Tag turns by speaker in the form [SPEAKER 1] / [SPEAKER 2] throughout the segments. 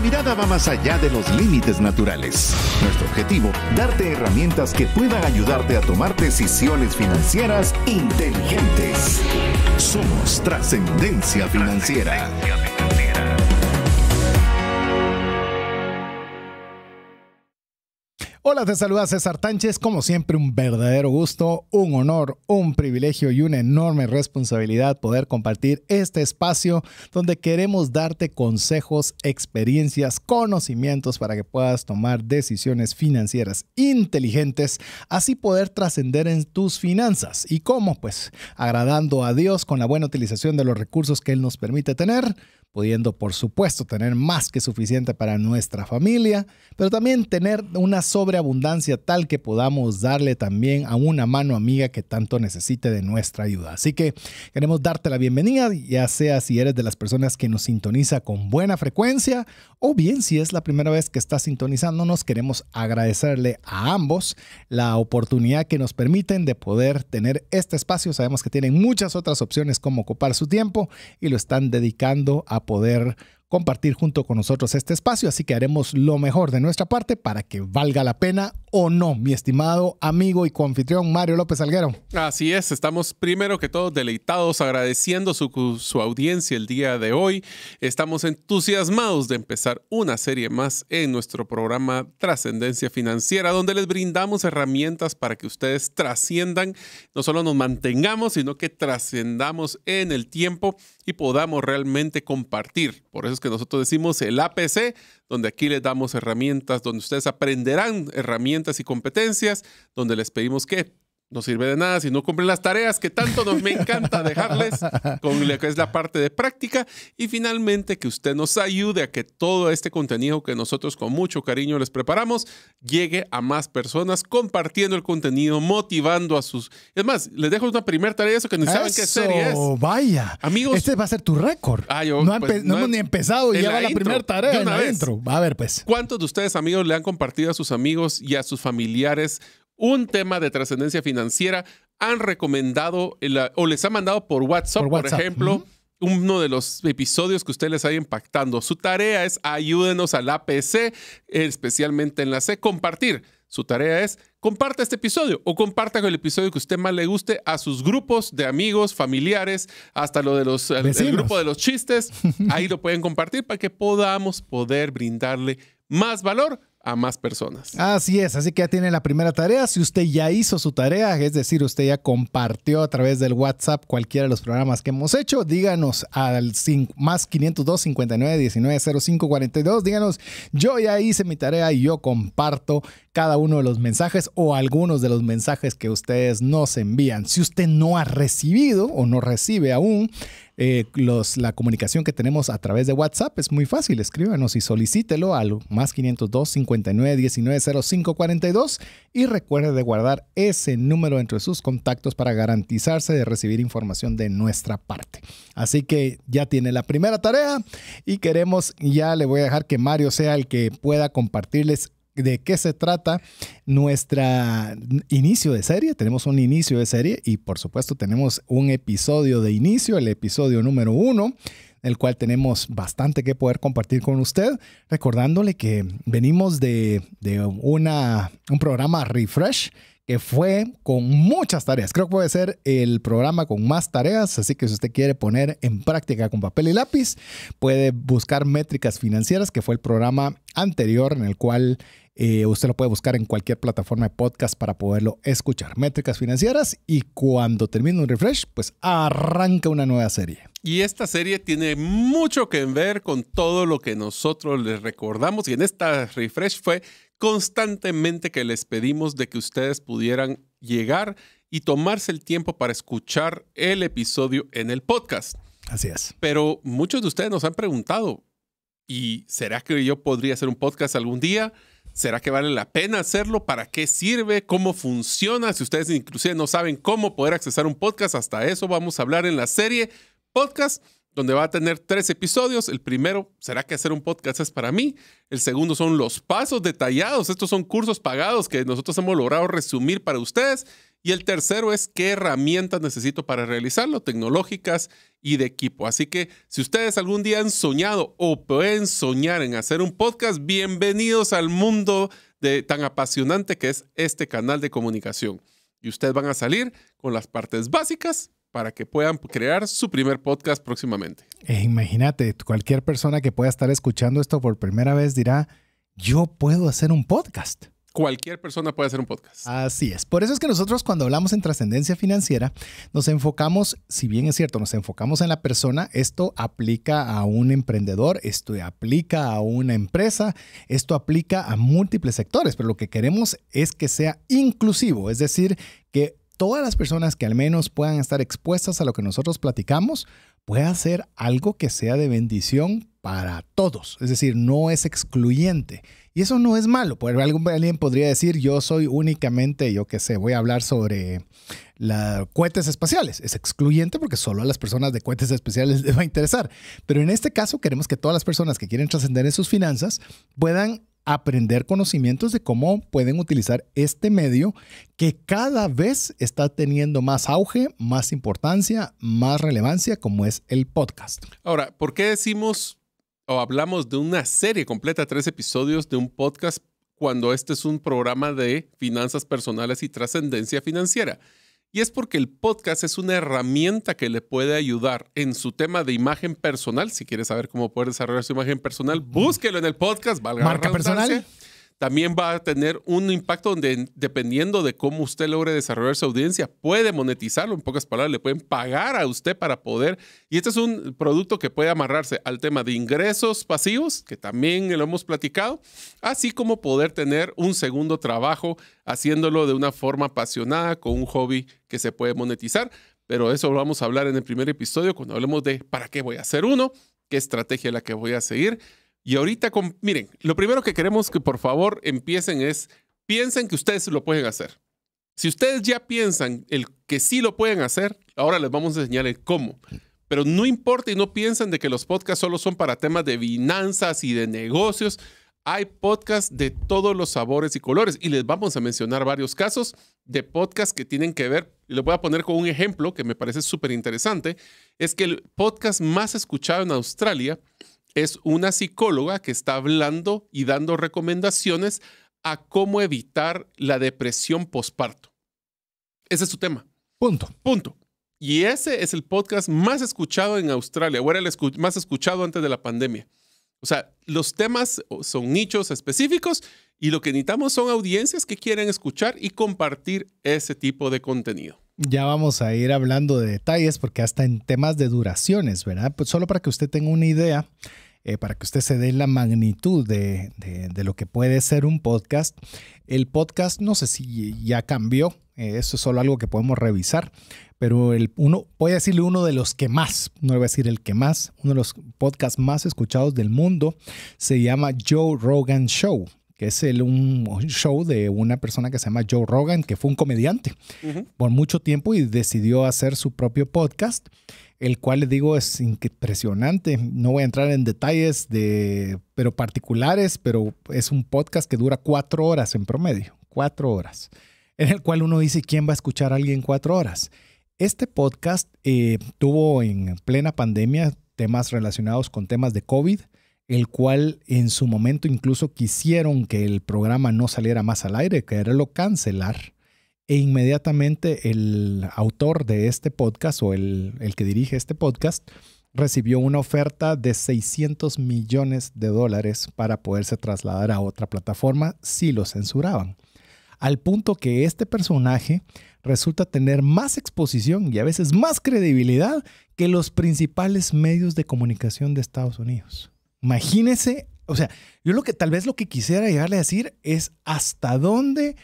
[SPEAKER 1] mirada va más allá de los límites naturales. Nuestro objetivo, darte herramientas que puedan ayudarte a tomar decisiones financieras inteligentes. Somos Trascendencia Financiera.
[SPEAKER 2] Hola, te saluda César Tánchez. Como siempre, un verdadero gusto, un honor, un privilegio y una enorme responsabilidad poder compartir este espacio donde queremos darte consejos, experiencias, conocimientos para que puedas tomar decisiones financieras inteligentes, así poder trascender en tus finanzas. ¿Y cómo? Pues agradando a Dios con la buena utilización de los recursos que Él nos permite tener pudiendo por supuesto tener más que suficiente para nuestra familia, pero también tener una sobreabundancia tal que podamos darle también a una mano amiga que tanto necesite de nuestra ayuda. Así que queremos darte la bienvenida, ya sea si eres de las personas que nos sintoniza con buena frecuencia o bien si es la primera vez que estás sintonizándonos, queremos agradecerle a ambos la oportunidad que nos permiten de poder tener este espacio. Sabemos que tienen muchas otras opciones como ocupar su tiempo y lo están dedicando a poder compartir junto con nosotros este espacio, así que haremos lo mejor de nuestra parte para que valga la pena o no, mi estimado amigo y coanfitrión Mario López Alguero.
[SPEAKER 3] Así es, estamos primero que todos deleitados, agradeciendo su, su audiencia el día de hoy. Estamos entusiasmados de empezar una serie más en nuestro programa Trascendencia Financiera, donde les brindamos herramientas para que ustedes trasciendan, no solo nos mantengamos, sino que trascendamos en el tiempo y podamos realmente compartir. Por eso que nosotros decimos el APC, donde aquí les damos herramientas, donde ustedes aprenderán herramientas y competencias, donde les pedimos que no sirve de nada si no cumplen las tareas que tanto nos me encanta dejarles con lo que es la parte de práctica y finalmente que usted nos ayude a que todo este contenido que nosotros con mucho cariño les preparamos llegue a más personas compartiendo el contenido, motivando a sus... Es más, les dejo una primera tarea eso que ni saben qué serie
[SPEAKER 2] vaya. Amigos, este va a ser tu récord.
[SPEAKER 3] Ah, pues, no, hemos ni empezado y ya va la, primera tarea en va A ver, pues. ¿Cuántos de ustedes, amigos, le han compartido a sus amigos y a sus familiares un tema de trascendencia financiera, han recomendado o les ha mandado por WhatsApp, por, ejemplo. uno de los episodios que ustedes les haya impactando. Su tarea es ayúdenos la PC, especialmente en la C, compartir. Su tarea es comparte este episodio o comparta el episodio que usted más le guste a sus grupos de amigos, familiares, hasta lo de los grupo de los chistes. Ahí lo pueden compartir para que podamos poder brindarle más valor a más personas.
[SPEAKER 2] Así es, así que ya tiene la primera tarea. Si usted ya hizo su tarea, es decir, usted ya compartió a través del WhatsApp cualquiera de los programas que hemos hecho, díganos al más 502 59 19 díganos, yo ya hice mi tarea y yo comparto cada uno de los mensajes o algunos de los mensajes que ustedes nos envían. Si usted no ha recibido o no recibe aún eh, la comunicación que tenemos a través de WhatsApp es muy fácil. Escríbanos y solicítelo al más 502 59 19 y recuerde de guardar ese número entre sus contactos para garantizarse de recibir información de nuestra parte. Así que ya tiene la primera tarea y queremos, ya le voy a dejar que Mario sea el que pueda compartirles de qué se trata nuestra inicio de serie. Tenemos un inicio de serie y por supuesto tenemos un episodio de inicio, el episodio número uno el cual tenemos bastante que poder compartir con usted, recordándole que venimos de, una, un programa Refresh que fue con muchas tareas. Creo que puede ser el programa con más tareas, así que si usted quiere poner en práctica con papel y lápiz, puede buscar métricas financieras, que fue el programa anterior en el cual eh, usted lo puede buscar en cualquier plataforma de podcast para poderlo escuchar. Métricas financieras y cuando termine un refresh, pues arranca una nueva serie.
[SPEAKER 3] Y esta serie tiene mucho que ver con todo lo que nosotros les recordamos y en esta refresh fue constantemente que les pedimos de que ustedes pudieran llegar y tomarse el tiempo para escuchar el episodio en el podcast. Así es. Pero muchos de ustedes nos han preguntado, ¿y será que yo podría hacer un podcast algún día? ¿Será que vale la pena hacerlo? ¿Para qué sirve? ¿Cómo funciona? Si ustedes inclusive no saben cómo poder accesar un podcast, hasta eso vamos a hablar en la serie podcast donde va a tener tres episodios. El primero, ¿será que hacer un podcast es para mí? El segundo son los pasos detallados. Estos son cursos pagados que nosotros hemos logrado resumir para ustedes. Y el tercero es qué herramientas necesito para realizarlo, tecnológicas y de equipo. Así que si ustedes algún día han soñado o pueden soñar en hacer un podcast, bienvenidos al mundo de, tan apasionante que es este canal de comunicación. Y ustedes van a salir con las partes básicas para que puedan crear su primer podcast próximamente.
[SPEAKER 2] E imagínate, cualquier persona que pueda estar escuchando esto por primera vez dirá, yo puedo hacer un podcast.
[SPEAKER 3] Cualquier persona puede hacer un podcast.
[SPEAKER 2] Así es. Por eso es que nosotros cuando hablamos en trascendencia financiera, nos enfocamos, si bien es cierto, nos enfocamos en la persona, esto aplica a un emprendedor, esto aplica a una empresa, esto aplica a múltiples sectores, pero lo que queremos es que sea inclusivo, es decir, que todas las personas que al menos puedan estar expuestas a lo que nosotros platicamos, pueda hacer algo que sea de bendición para todos. Es decir, no es excluyente. Y eso no es malo. Alguien podría decir, yo soy únicamente, yo qué sé, voy a hablar sobre la, cohetes espaciales. Es excluyente porque solo a las personas de cohetes espaciales les va a interesar. Pero en este caso queremos que todas las personas que quieren trascender en sus finanzas puedan aprender conocimientos de cómo pueden utilizar este medio que cada vez está teniendo más auge, más importancia, más relevancia como es el podcast.
[SPEAKER 3] Ahora, ¿por qué decimos o hablamos de una serie completa, tres episodios de un podcast cuando este es un programa de finanzas personales y trascendencia financiera? Y es porque el podcast es una herramienta que le puede ayudar en su tema de imagen personal. Si quieres saber cómo poder desarrollar su imagen personal, búsquelo en el podcast. Valga Marca personal también va a tener un impacto donde, dependiendo de cómo usted logre desarrollar su audiencia, puede monetizarlo, en pocas palabras, le pueden pagar a usted para poder, y este es un producto que puede amarrarse al tema de ingresos pasivos, que también lo hemos platicado, así como poder tener un segundo trabajo haciéndolo de una forma apasionada, con un hobby que se puede monetizar, pero eso lo vamos a hablar en el primer episodio cuando hablemos de para qué voy a hacer uno, qué estrategia es la que voy a seguir y ahorita, miren, lo primero que queremos que por favor empiecen es, piensen que ustedes lo pueden hacer. Si ustedes ya piensan el que sí lo pueden hacer, ahora les vamos a enseñar el cómo. Pero no importa y no piensen de que los podcasts solo son para temas de finanzas y de negocios. Hay podcasts de todos los sabores y colores y les vamos a mencionar varios casos de podcasts que tienen que ver, y lo voy a poner con un ejemplo que me parece súper interesante, es que el podcast más escuchado en Australia es una psicóloga que está hablando y dando recomendaciones a cómo evitar la depresión posparto. Ese es su tema. Punto. Punto. Y ese es el podcast más escuchado en Australia, o era el más escuchado antes de la pandemia. O sea, los temas son nichos específicos y lo que necesitamos son audiencias que quieren escuchar y compartir ese tipo de contenido.
[SPEAKER 2] Ya vamos a ir hablando de detalles, porque hasta en temas de duraciones, ¿verdad? Pues solo para que usted tenga una idea, eh, para que usted se dé la magnitud de, lo que puede ser un podcast. El podcast, no sé si ya cambió, eh, eso es solo algo que podemos revisar, pero el, uno, voy a decirle uno de los que más, no voy a decir el que más, uno de los podcasts más escuchados del mundo se llama Joe Rogan Show que es el, un, show de una persona que se llama Joe Rogan, que fue un comediante por mucho tiempo y decidió hacer su propio podcast, el cual le digo es impresionante. No voy a entrar en detalles de, pero particulares, pero es un podcast que dura cuatro horas en promedio, cuatro horas, en el cual uno dice, ¿quién va a escuchar a alguien cuatro horas? Este podcast eh, tuvo en plena pandemia temas relacionados con temas de COVID, el cual en su momento incluso quisieron que el programa no saliera más al aire, quererlo cancelar. E inmediatamente el autor de este podcast o el, el que dirige este podcast recibió una oferta de 600 millones de dólares para poderse trasladar a otra plataforma si lo censuraban. Al punto que este personaje resulta tener más exposición y a veces más credibilidad que los principales medios de comunicación de Estados Unidos. Imagínese, o sea, yo lo que tal vez lo que quisiera llegarle a decir es hasta dónde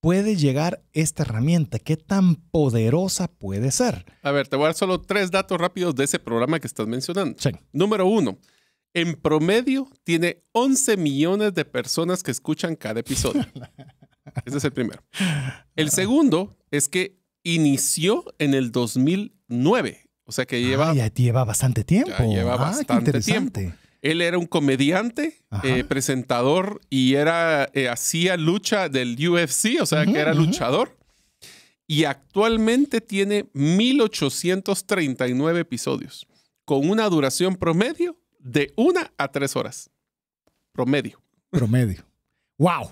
[SPEAKER 2] puede llegar esta herramienta, qué tan poderosa puede ser.
[SPEAKER 3] A ver, te voy a dar solo tres datos rápidos de ese programa que estás mencionando. Número uno, en promedio tiene 11 millones de personas que escuchan cada episodio. Ese es el primero. El segundo es que inició en el 2009, o sea que lleva...
[SPEAKER 2] ya lleva bastante tiempo. Ya lleva bastante tiempo.
[SPEAKER 3] Él era un comediante, eh, presentador y era eh, hacía lucha del UFC, o sea que era luchador. Y actualmente tiene 1839 episodios con una duración promedio de una a tres horas.
[SPEAKER 2] Promedio. Promedio. ¡Wow!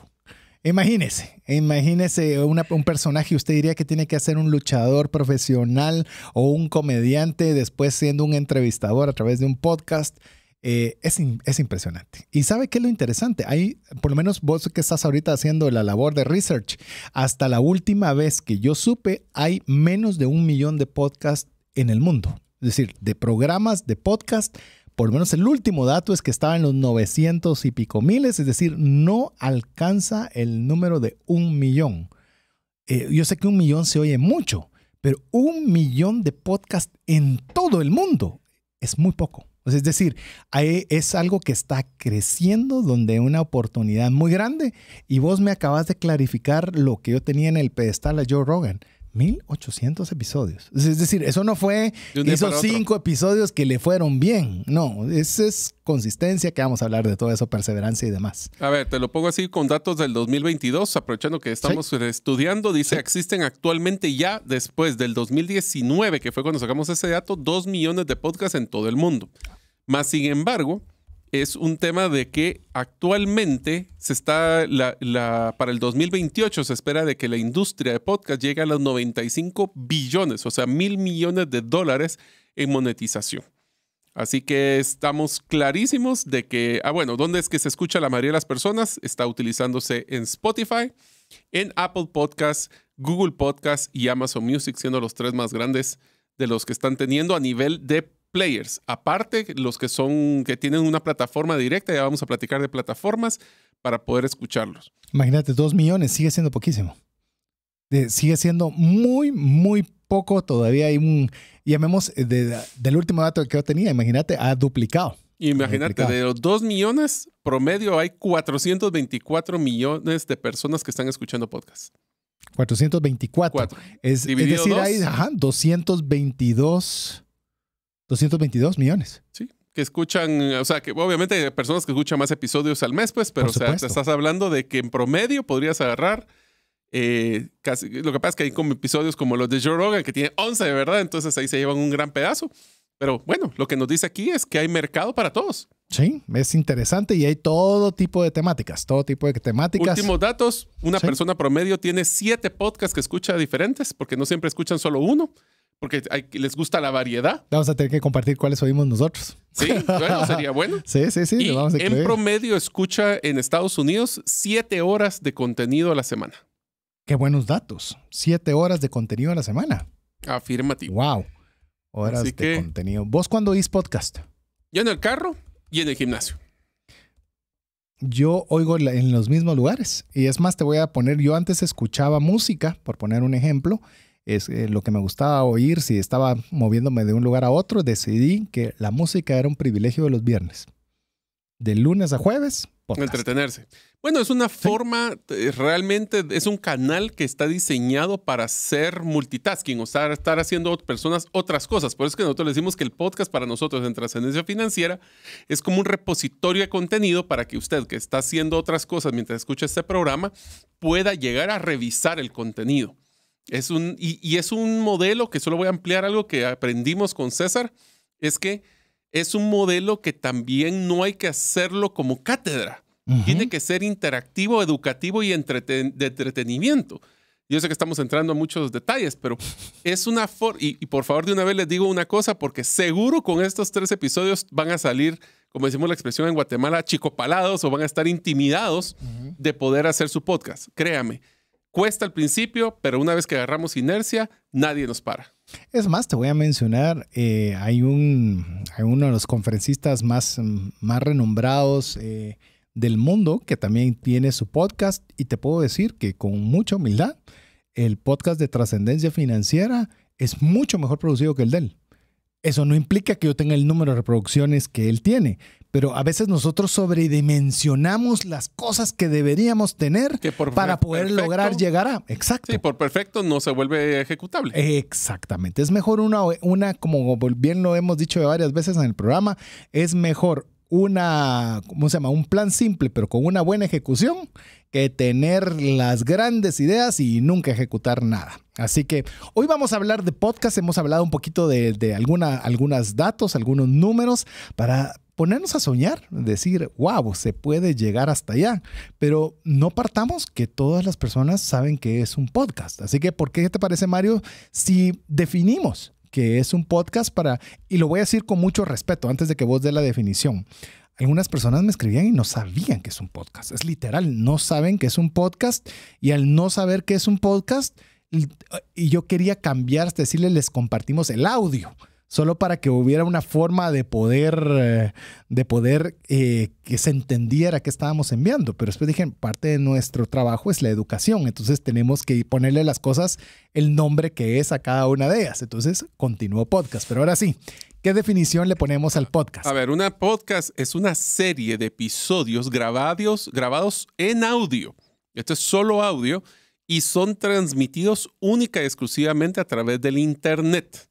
[SPEAKER 2] Imagínese, imagínese un personaje, usted diría que tiene que ser un luchador profesional o un comediante, después siendo un entrevistador a través de un podcast eh, es, impresionante. ¿Y sabe qué es lo interesante? hay por lo menos vos que estás ahorita haciendo la labor de research, hasta la última vez que yo supe, hay menos de un millón de podcasts en el mundo. Es decir, de programas de podcast, por lo menos el último dato es que estaba en los 900 y pico miles, es decir, no alcanza el número de un millón. Eh, yo sé que un millón se oye mucho, pero un millón de podcasts en todo el mundo es muy poco es decir, hay, es algo que está creciendo donde una oportunidad muy grande y vos me acabas de clarificar lo que yo tenía en el pedestal a Joe Rogan. 1800 episodios. Es decir, eso no fue esos cinco episodios que le fueron bien. No, esa es consistencia que vamos a hablar de todo eso, perseverancia y demás.
[SPEAKER 3] A ver, te lo pongo así con datos del 2022, aprovechando que estamos estudiando. Dice, existen actualmente ya después del 2019, que fue cuando sacamos ese dato, dos millones de podcasts en todo el mundo. Más sin embargo, es un tema de que actualmente se está, la, para el 2028 se espera de que la industria de podcast llegue a los 95 billones, o sea, mil millones de dólares en monetización. Así que estamos clarísimos de que, ah, bueno, ¿dónde es que se escucha la mayoría de las personas? Está utilizándose en Spotify, en Apple Podcasts, Google Podcasts y Amazon Music, siendo los tres más grandes de los que están teniendo a nivel de players. Aparte, los que son, que tienen una plataforma directa, ya vamos a platicar de plataformas para poder escucharlos.
[SPEAKER 2] Imagínate, dos millones sigue siendo poquísimo. sigue siendo muy, muy poco. Todavía hay un, llamemos, eh, del último dato que yo tenía, imagínate, ha duplicado.
[SPEAKER 3] Imagínate, de los 2 millones promedio hay 424 millones de personas que están escuchando podcast.
[SPEAKER 2] 424. Es, decir, hay 222 222 millones. Sí,
[SPEAKER 3] que escuchan, o sea, que obviamente hay personas que escuchan más episodios al mes, pues, pero o sea, te estás hablando de que en promedio podrías agarrar eh, casi, lo que pasa es que hay como episodios como los de Joe Rogan, que tiene 11, de verdad, entonces ahí se llevan un gran pedazo. Pero bueno, lo que nos dice aquí es que hay mercado para todos.
[SPEAKER 2] Sí, es interesante y hay todo tipo de temáticas, todo tipo de temáticas. Últimos
[SPEAKER 3] datos, una persona promedio tiene siete podcasts que escucha diferentes, porque no siempre escuchan solo uno porque les gusta la variedad.
[SPEAKER 2] Vamos a tener que compartir cuáles oímos nosotros.
[SPEAKER 3] Sí, bueno, sería bueno.
[SPEAKER 2] sí, sí, sí. en
[SPEAKER 3] promedio escucha en Estados Unidos siete horas de contenido a la semana.
[SPEAKER 2] Qué buenos datos. Siete horas de contenido a la semana.
[SPEAKER 3] Afirmativo. Wow. Horas de contenido.
[SPEAKER 2] ¿Vos cuándo oís podcast?
[SPEAKER 3] Yo en el carro y en el gimnasio
[SPEAKER 2] yo oigo en los mismos lugares. Y es más, te voy a poner, yo antes escuchaba música, por poner un ejemplo, es eh, lo que me gustaba oír, si estaba moviéndome de un lugar a otro, decidí que la música era un privilegio de los viernes. De lunes a jueves,
[SPEAKER 3] Podcast. Entretenerse. Bueno, es una forma, eh, realmente es un canal que está diseñado para ser multitasking, o sea, estar haciendo personas otras cosas. Por eso es que nosotros le decimos que el podcast para nosotros en trascendencia financiera es como un repositorio de contenido para que usted que está haciendo otras cosas mientras escucha este programa pueda llegar a revisar el contenido. Es un, y, es un modelo que solo voy a ampliar algo que aprendimos con César, es que es un modelo que también no hay que hacerlo como cátedra. Tiene que ser interactivo, educativo y de entretenimiento. Yo sé que estamos entrando a muchos detalles, pero es una forma, y, por favor de una vez les digo una cosa, porque seguro con estos tres episodios van a salir, como decimos la expresión en Guatemala, chicopalados o van a estar intimidados de poder hacer su podcast. Créame, Cuesta al principio, pero una vez que agarramos inercia, nadie nos para.
[SPEAKER 2] Es más, te voy a mencionar, eh, hay, un, hay uno de los conferencistas más, más renombrados eh, del mundo que también tiene su podcast y te puedo decir que con mucha humildad, el podcast de trascendencia financiera es mucho mejor producido que el de él. Eso no implica que yo tenga el número de reproducciones que él tiene, pero a veces nosotros sobredimensionamos las cosas que deberíamos tener para poder lograr llegar a.
[SPEAKER 3] Exacto. Sí, por perfecto no se vuelve ejecutable.
[SPEAKER 2] Exactamente. Es mejor una, una como bien lo hemos dicho varias veces en el programa, es mejor una, ¿cómo se llama? Un plan simple, pero con una buena ejecución, que tener las grandes ideas y nunca ejecutar nada. Así que hoy vamos a hablar de podcast, hemos hablado un poquito de, algunos datos, algunos números para ponernos a soñar, decir, wow, se puede llegar hasta allá, pero no partamos que todas las personas saben que es un podcast. Así que, ¿por qué te parece, Mario, si definimos que es un podcast para, y lo voy a decir con mucho respeto antes de que vos dé la definición, algunas personas me escribían y no sabían que es un podcast. Es literal, no saben que es un podcast y al no saber que es un podcast, y yo quería cambiar, decirle les compartimos el audio, solo para que hubiera una forma de poder, eh, de poder eh, que se entendiera qué estábamos enviando. Pero después dije, parte de nuestro trabajo es la educación, entonces tenemos que ponerle las cosas el nombre que es a cada una de ellas. Entonces, continuó podcast, pero ahora sí, ¿Qué definición le ponemos al podcast?
[SPEAKER 3] A ver, una podcast es una serie de episodios grabados, grabados en audio. Esto es solo audio y son transmitidos única y exclusivamente a través del Internet.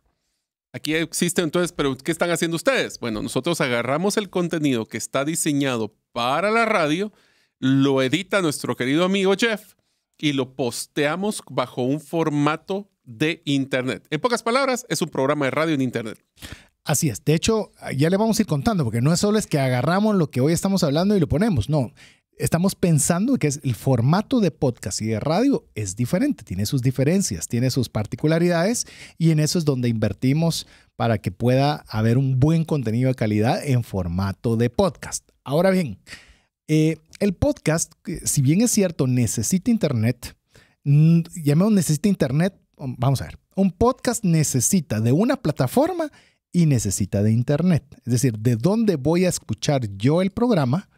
[SPEAKER 3] Aquí existe entonces, pero ¿qué están haciendo ustedes? Bueno, nosotros agarramos el contenido que está diseñado para la radio, lo edita nuestro querido amigo Jeff y lo posteamos bajo un formato de Internet. En pocas palabras, es un programa de radio en Internet.
[SPEAKER 2] Así es. De hecho, ya le vamos a ir contando, porque no es solo es que agarramos lo que hoy estamos hablando y lo ponemos. No, estamos pensando que es el formato de podcast y de radio es diferente, tiene sus diferencias, tiene sus particularidades y en eso es donde invertimos para que pueda haber un buen contenido de calidad en formato de podcast. Ahora bien, eh, el podcast, eh, si bien es cierto, necesita internet, mm, llamemos necesita internet, mm, vamos a ver, un podcast necesita de una plataforma y necesita de Internet. Es decir, ¿de dónde voy a escuchar yo el programa?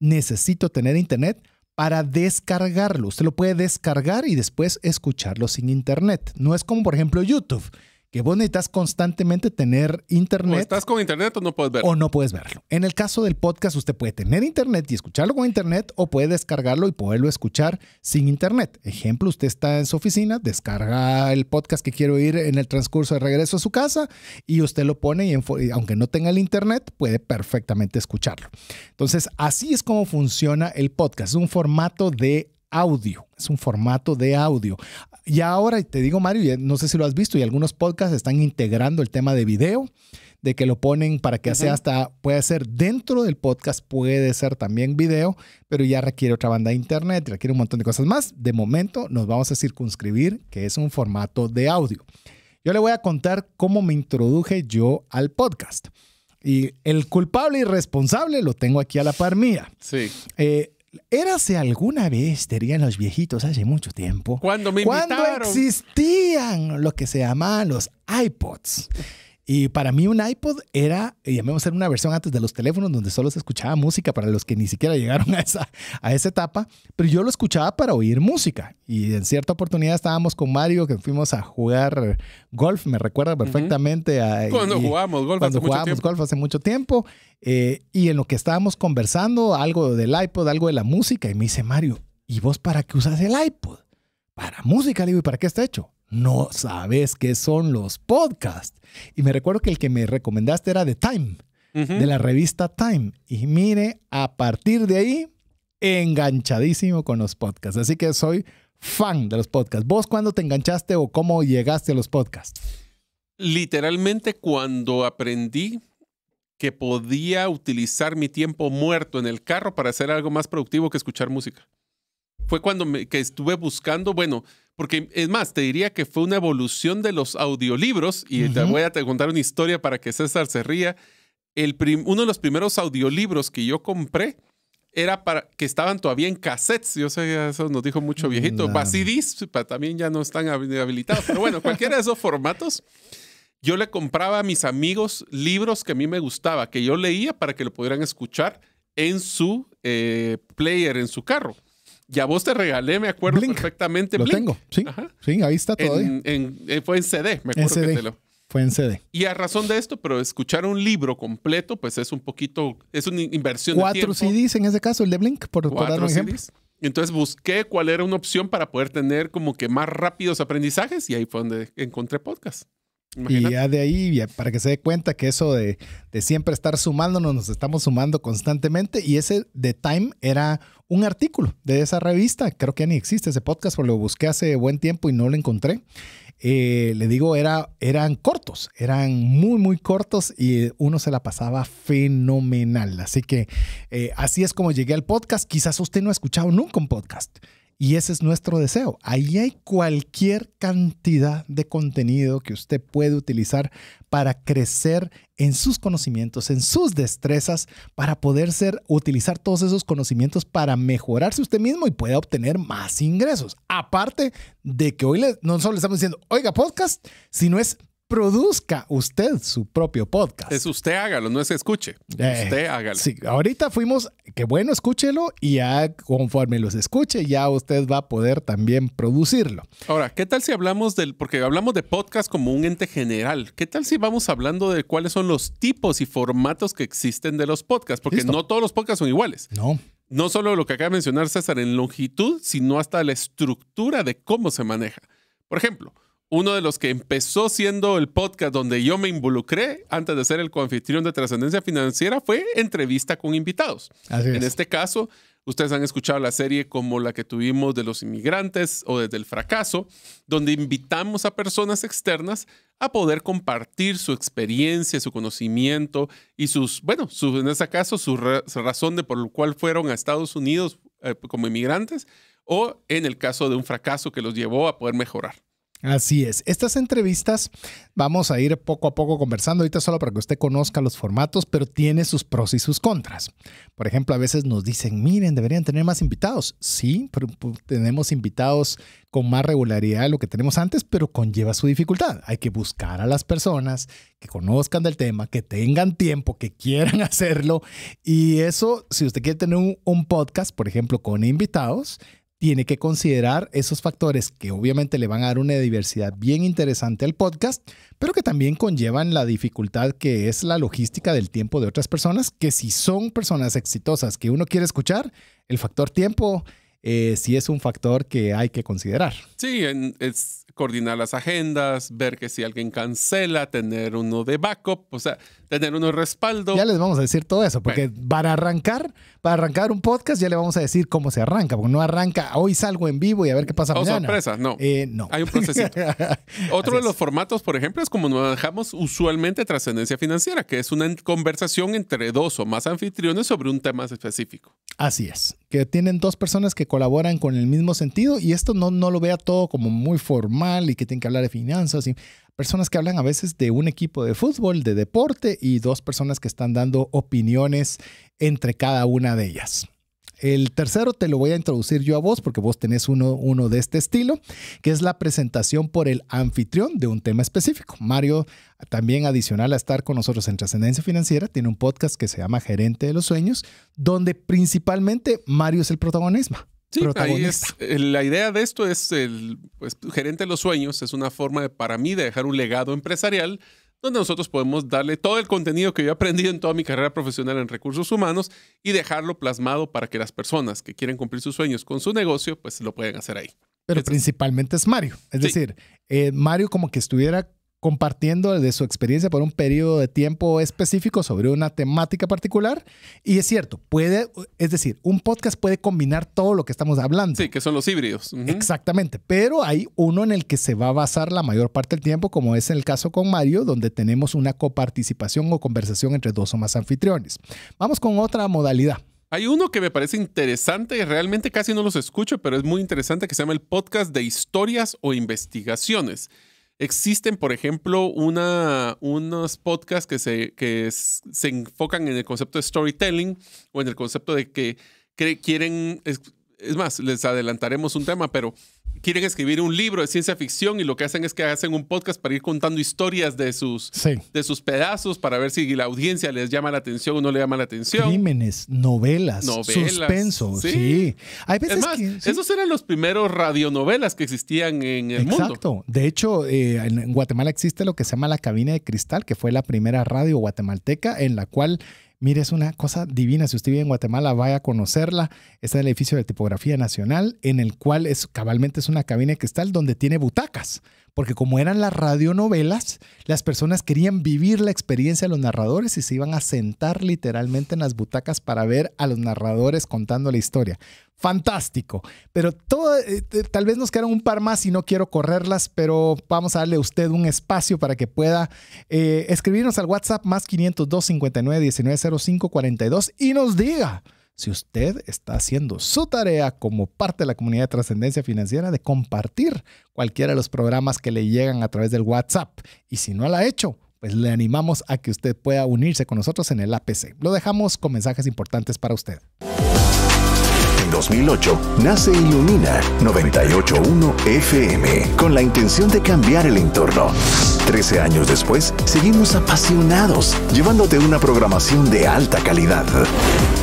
[SPEAKER 2] Necesito tener Internet para descargarlo. Usted lo puede descargar y después escucharlo sin Internet. No es como, por ejemplo, YouTube que vos necesitas constantemente tener internet. O estás
[SPEAKER 3] con internet o pues no puedes verlo. O no puedes
[SPEAKER 2] verlo. En el caso del podcast, usted puede tener internet y escucharlo con internet o puede descargarlo y poderlo escuchar sin internet. Ejemplo, usted está en su oficina, descarga el podcast que quiere oír en el transcurso de regreso a su casa y usted lo pone y, aunque no tenga el internet, puede perfectamente escucharlo. Entonces, así es como funciona el podcast. Es un formato de audio, es un formato de audio. Ya ahora, te digo, Mario, eh, no sé si lo has visto, y algunos podcasts están integrando el tema de video, de que lo ponen para que sea hasta, puede ser dentro del podcast, puede ser también video, pero ya requiere otra banda de internet, requiere un montón de cosas más. De momento nos vamos a circunscribir que es un formato de audio. Yo le voy a contar cómo me introduje yo al podcast. Y el culpable y responsable lo tengo aquí a la par mía. Sí. Eh, Érase alguna vez, dirían los viejitos hace mucho tiempo. Cuando me Cuando existían lo que se llamaban los iPods. Y para mí un iPod era, llamémoslo una versión antes de los teléfonos donde solo se escuchaba música para los que ni siquiera llegaron a esa, a esa etapa, pero yo lo escuchaba para oír música. Y en cierta oportunidad estábamos con Mario que fuimos a jugar golf, me recuerda perfectamente. a, cuando jugábamos jugamos golf cuando hace mucho tiempo. golf hace mucho tiempo. Eh, y en lo que estábamos conversando, algo del iPod, algo de la música, y me dice Mario, ¿y vos para qué usas el iPod? Para música, digo, ¿y para qué está hecho? no sabes qué son los podcasts. Y me recuerdo que el que me recomendaste era de Time, de la revista Time. Y mire, a partir de ahí, enganchadísimo con los podcasts. Así que soy fan de los podcasts. ¿Vos cuándo te enganchaste o cómo llegaste a los podcasts?
[SPEAKER 3] Literalmente cuando aprendí que podía utilizar mi tiempo muerto en el carro para hacer algo más productivo que escuchar música. Fue cuando me, que estuve buscando, bueno, porque es más, te diría que fue una evolución de los audiolibros, y te voy a te contar una historia para que César se ría. El uno de los primeros audiolibros que yo compré era para que estaban todavía en cassettes. Yo sé, eso nos dijo mucho mm, viejito. No. también ya no están habilitados. Pero bueno, cualquiera de esos formatos, yo le compraba a mis amigos libros que a mí me gustaba, que yo leía para que lo pudieran escuchar en su eh, player, en su carro. Ya vos te regalé, me acuerdo Blink. perfectamente. Lo tengo, sí.
[SPEAKER 2] Sí, ahí está todo. ¿eh?
[SPEAKER 3] Eh, fue en CD, me acuerdo que lo. Fue en CD. Y a razón de esto, pero escuchar un libro completo, pues es un poquito, es una inversión Cuatro de
[SPEAKER 2] tiempo. CDs en ese caso, el de Blink, por, dar un ejemplo.
[SPEAKER 3] Entonces busqué cuál era una opción para poder tener como que más rápidos aprendizajes y ahí fue donde encontré podcast.
[SPEAKER 2] Y ya de ahí, para que se dé cuenta que eso de, de siempre estar sumándonos, nos estamos sumando constantemente y ese de Time era un artículo de esa revista. Creo que ni existe ese podcast, pero lo busqué hace buen tiempo y no lo encontré. Eh, le digo, eran cortos, eran muy, muy cortos y uno se la pasaba fenomenal. Así que eh, así es como llegué al podcast. Quizás usted no ha escuchado nunca un podcast. Y ese es nuestro deseo. Ahí hay cualquier cantidad de contenido que usted puede utilizar para crecer en sus conocimientos, en sus destrezas, para poder ser, utilizar todos esos conocimientos para mejorarse usted mismo y pueda obtener más ingresos. Aparte de que hoy no solo le estamos diciendo, oiga podcast, sino es produzca usted su propio podcast.
[SPEAKER 3] Es usted hágalo, no es escuche.
[SPEAKER 2] Eh, usted hágalo. Sí, ahorita fuimos, que bueno, escúchelo y ya conforme los escuche, ya usted va a poder también producirlo.
[SPEAKER 3] Ahora, ¿qué tal si hablamos del, porque hablamos de podcast como un ente general, ¿qué tal si vamos hablando de cuáles son los tipos y formatos que existen de los podcasts? Porque no todos los podcasts son iguales. No no solo lo que acaba de mencionar César en longitud, sino hasta la estructura de cómo se maneja. Por ejemplo, uno de los que empezó siendo el podcast donde yo me involucré antes de ser el coanfitrión de Trascendencia Financiera fue entrevista con invitados. En este caso, ustedes han escuchado la serie como la que tuvimos de los inmigrantes o desde el fracaso, donde invitamos a personas externas a poder compartir su experiencia, su conocimiento y sus, bueno, en este caso, su razón de por lo cual fueron a Estados Unidos eh, como inmigrantes o en el caso de un fracaso que los llevó a poder mejorar.
[SPEAKER 2] Así es. Estas entrevistas vamos a ir poco a poco conversando ahorita solo para que usted conozca los formatos, pero tiene sus pros y sus contras. Por ejemplo, a veces nos dicen, miren, deberían tener más invitados. Sí, pues, tenemos invitados con más regularidad de lo que tenemos antes, pero conlleva su dificultad. Hay que buscar a las personas que conozcan del tema, que tengan tiempo, que quieran hacerlo. Y eso, si usted quiere tener un podcast, por ejemplo, con invitados, tiene que considerar esos factores que obviamente le van a dar una diversidad bien interesante al podcast, pero que también conllevan la dificultad que es la logística del tiempo de otras personas, que si son personas exitosas que uno quiere escuchar, el factor tiempo eh, sí es un factor que hay que considerar.
[SPEAKER 3] Sí, es coordinar las agendas, ver que si alguien cancela, tener uno de backup, o sea, tener unos respaldo.
[SPEAKER 2] Ya les vamos a decir todo eso, porque para arrancar, para arrancar un podcast ya le vamos a decir cómo se arranca, porque no arranca hoy salgo en vivo y a ver qué pasa oh, mañana. sorpresa,
[SPEAKER 3] no. Eh, no. Hay un procesito. Otro de los formatos, por ejemplo, es como nos dejamos usualmente trascendencia financiera, que es una conversación entre dos o más anfitriones sobre un tema específico.
[SPEAKER 2] Así es, que tienen dos personas que colaboran con el mismo sentido y esto no, no lo vea todo como muy formal y que tienen que hablar de finanzas. Y personas que hablan a veces de un equipo de fútbol, de deporte y dos personas que están dando opiniones entre cada una de ellas. El tercero te lo voy a introducir yo a vos porque vos tenés uno, uno de este estilo, que es la presentación por el anfitrión de un tema específico. Mario, también adicional a estar con nosotros en Trascendencia Financiera, tiene un podcast que se llama Gerente de los Sueños, donde principalmente Mario es el protagonismo. Sí,
[SPEAKER 3] eh, la idea de esto es el pues, gerente de los sueños, es una forma de, para mí de dejar un legado empresarial donde nosotros podemos darle todo el contenido que yo he aprendido en toda mi carrera profesional en recursos humanos y dejarlo plasmado para que las personas que quieren cumplir sus sueños con su negocio, pues lo puedan hacer ahí.
[SPEAKER 2] Pero principalmente es Mario. Es decir, eh, Mario como que estuviera compartiendo de su experiencia por un periodo de tiempo específico sobre una temática particular. Y es cierto, puede, es decir, un podcast puede combinar todo lo que estamos hablando.
[SPEAKER 3] Sí, que son los híbridos.
[SPEAKER 2] Exactamente, pero hay uno en el que se va a basar la mayor parte del tiempo, como es el caso con Mario, donde tenemos una coparticipación o conversación entre dos o más anfitriones. Vamos con otra modalidad.
[SPEAKER 3] Hay uno que me parece interesante realmente casi no los escucho, pero es muy interesante que se llama el podcast de historias o investigaciones. Existen, por ejemplo, una, unos podcasts que, se, que se enfocan en el concepto de storytelling o en el concepto de que, quieren, es más, les adelantaremos un tema, pero quieren escribir un libro de ciencia ficción y lo que hacen es que hacen un podcast para ir contando historias de sus, de sus pedazos para ver si la audiencia les llama la atención o no le llama la atención.
[SPEAKER 2] Crímenes, novelas, suspenso, sí. Hay veces esos
[SPEAKER 3] eran los primeros radionovelas que existían en el mundo. Exacto.
[SPEAKER 2] De hecho, eh, en Guatemala existe lo que se llama la cabina de cristal, que fue la primera radio guatemalteca en la cual Mire, es una cosa divina. Si usted vive en Guatemala, vaya a conocerla. Está el edificio de Tipografía Nacional, en el cual es cabalmente es una cabina cristal donde tiene butacas porque como eran las radionovelas, las personas querían vivir la experiencia de los narradores y se iban a sentar literalmente en las butacas para ver a los narradores contando la historia. Fantástico, pero todo, eh, eh, tal vez nos quedan un par más y no quiero correrlas, pero vamos a darle a usted un espacio para que pueda eh, escribirnos al WhatsApp más 502 59 19 42 y nos diga si usted está haciendo su tarea como parte de la comunidad de trascendencia financiera de compartir cualquiera de los programas que le llegan a través del WhatsApp. Y si no la ha hecho, pues le animamos a que usted pueda unirse con nosotros en el APC. Lo dejamos con mensajes importantes para usted
[SPEAKER 1] en 2008, nace Ilumina 981 FM con la intención de cambiar el entorno. 13 años después, seguimos apasionados, llevándote una programación de alta calidad.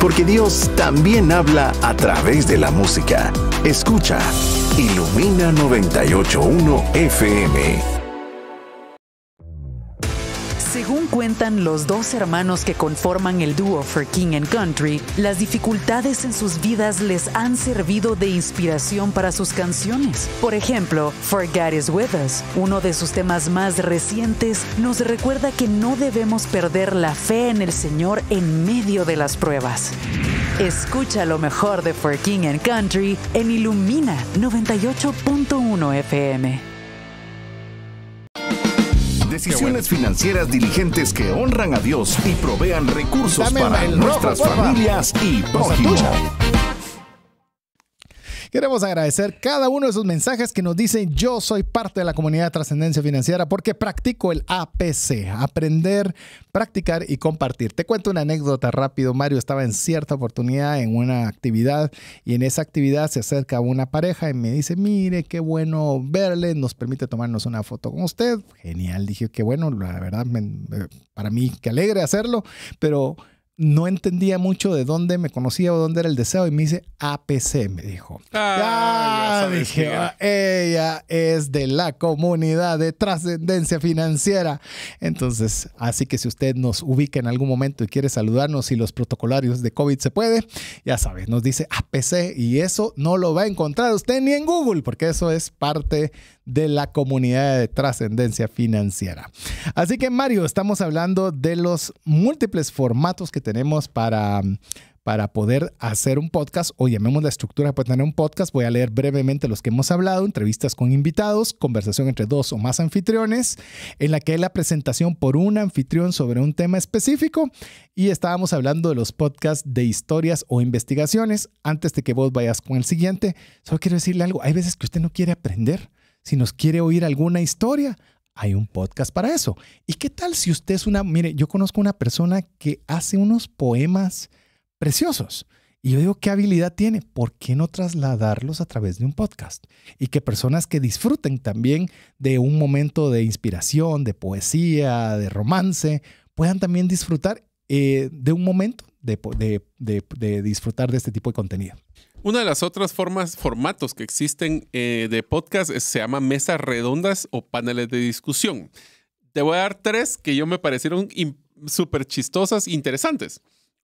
[SPEAKER 1] Porque Dios también habla a través de la música. Escucha Ilumina 981 FM. Según cuentan los dos hermanos que conforman el dúo For King and Country, las dificultades en sus vidas les han servido de inspiración para sus canciones. Por ejemplo, For God Is With Us, uno de sus temas más recientes, nos recuerda que no debemos perder la fe en el Señor en medio de las pruebas. Escucha lo mejor de For King and Country en Ilumina 98.1 FM. Decisiones financieras diligentes que honran a Dios y provean recursos para nuestras familias y prójimo.
[SPEAKER 2] Queremos agradecer cada uno de sus mensajes que nos dicen yo soy parte de la comunidad de trascendencia financiera porque practico el APC, aprender, practicar y compartir. Te cuento una anécdota rápido. Mario estaba en cierta oportunidad en una actividad y en esa actividad se acerca una pareja y me dice, mire, qué bueno verle, nos permite tomarnos una foto con usted. Genial, dije, qué bueno, la verdad, eh, para mí, qué alegre hacerlo, pero no entendía mucho de dónde me conocía o dónde era el deseo y me dice APC, me dijo.
[SPEAKER 1] Ah, dije, ah,
[SPEAKER 2] ella es de la comunidad de trascendencia financiera. Entonces, así que si usted nos ubica en algún momento y quiere saludarnos y los protocolarios de COVID se puede, ya sabe, nos dice APC y eso no lo va a encontrar usted ni en Google, porque eso es parte de la comunidad de trascendencia financiera. Así que Mario, estamos hablando de los múltiples formatos que tenemos para para poder hacer un podcast o llamemos la estructura para tener un podcast. Voy a leer brevemente los que hemos hablado, entrevistas con invitados, conversación entre dos o más anfitriones, en la que hay la presentación por un anfitrión sobre un tema específico y estábamos hablando de los podcasts de historias o investigaciones. Antes de que vos vayas con el siguiente, solo quiero decirle algo, hay veces que usted no quiere aprender si nos quiere oír alguna historia, hay un podcast para eso. ¿Y qué tal si usted es una, mire, yo conozco una persona que hace unos poemas preciosos. Y yo digo, ¿qué habilidad tiene? ¿Por qué no trasladarlos a través de un podcast? Y que personas que disfruten también de un momento de inspiración, de poesía, de romance, puedan también disfrutar eh, de un momento de disfrutar de este tipo de contenido.
[SPEAKER 3] Una de las otras formas, formatos que existen eh, de podcast se llama mesas redondas o paneles de discusión. Te voy a dar tres que yo me parecieron súper chistosas, e interesantes.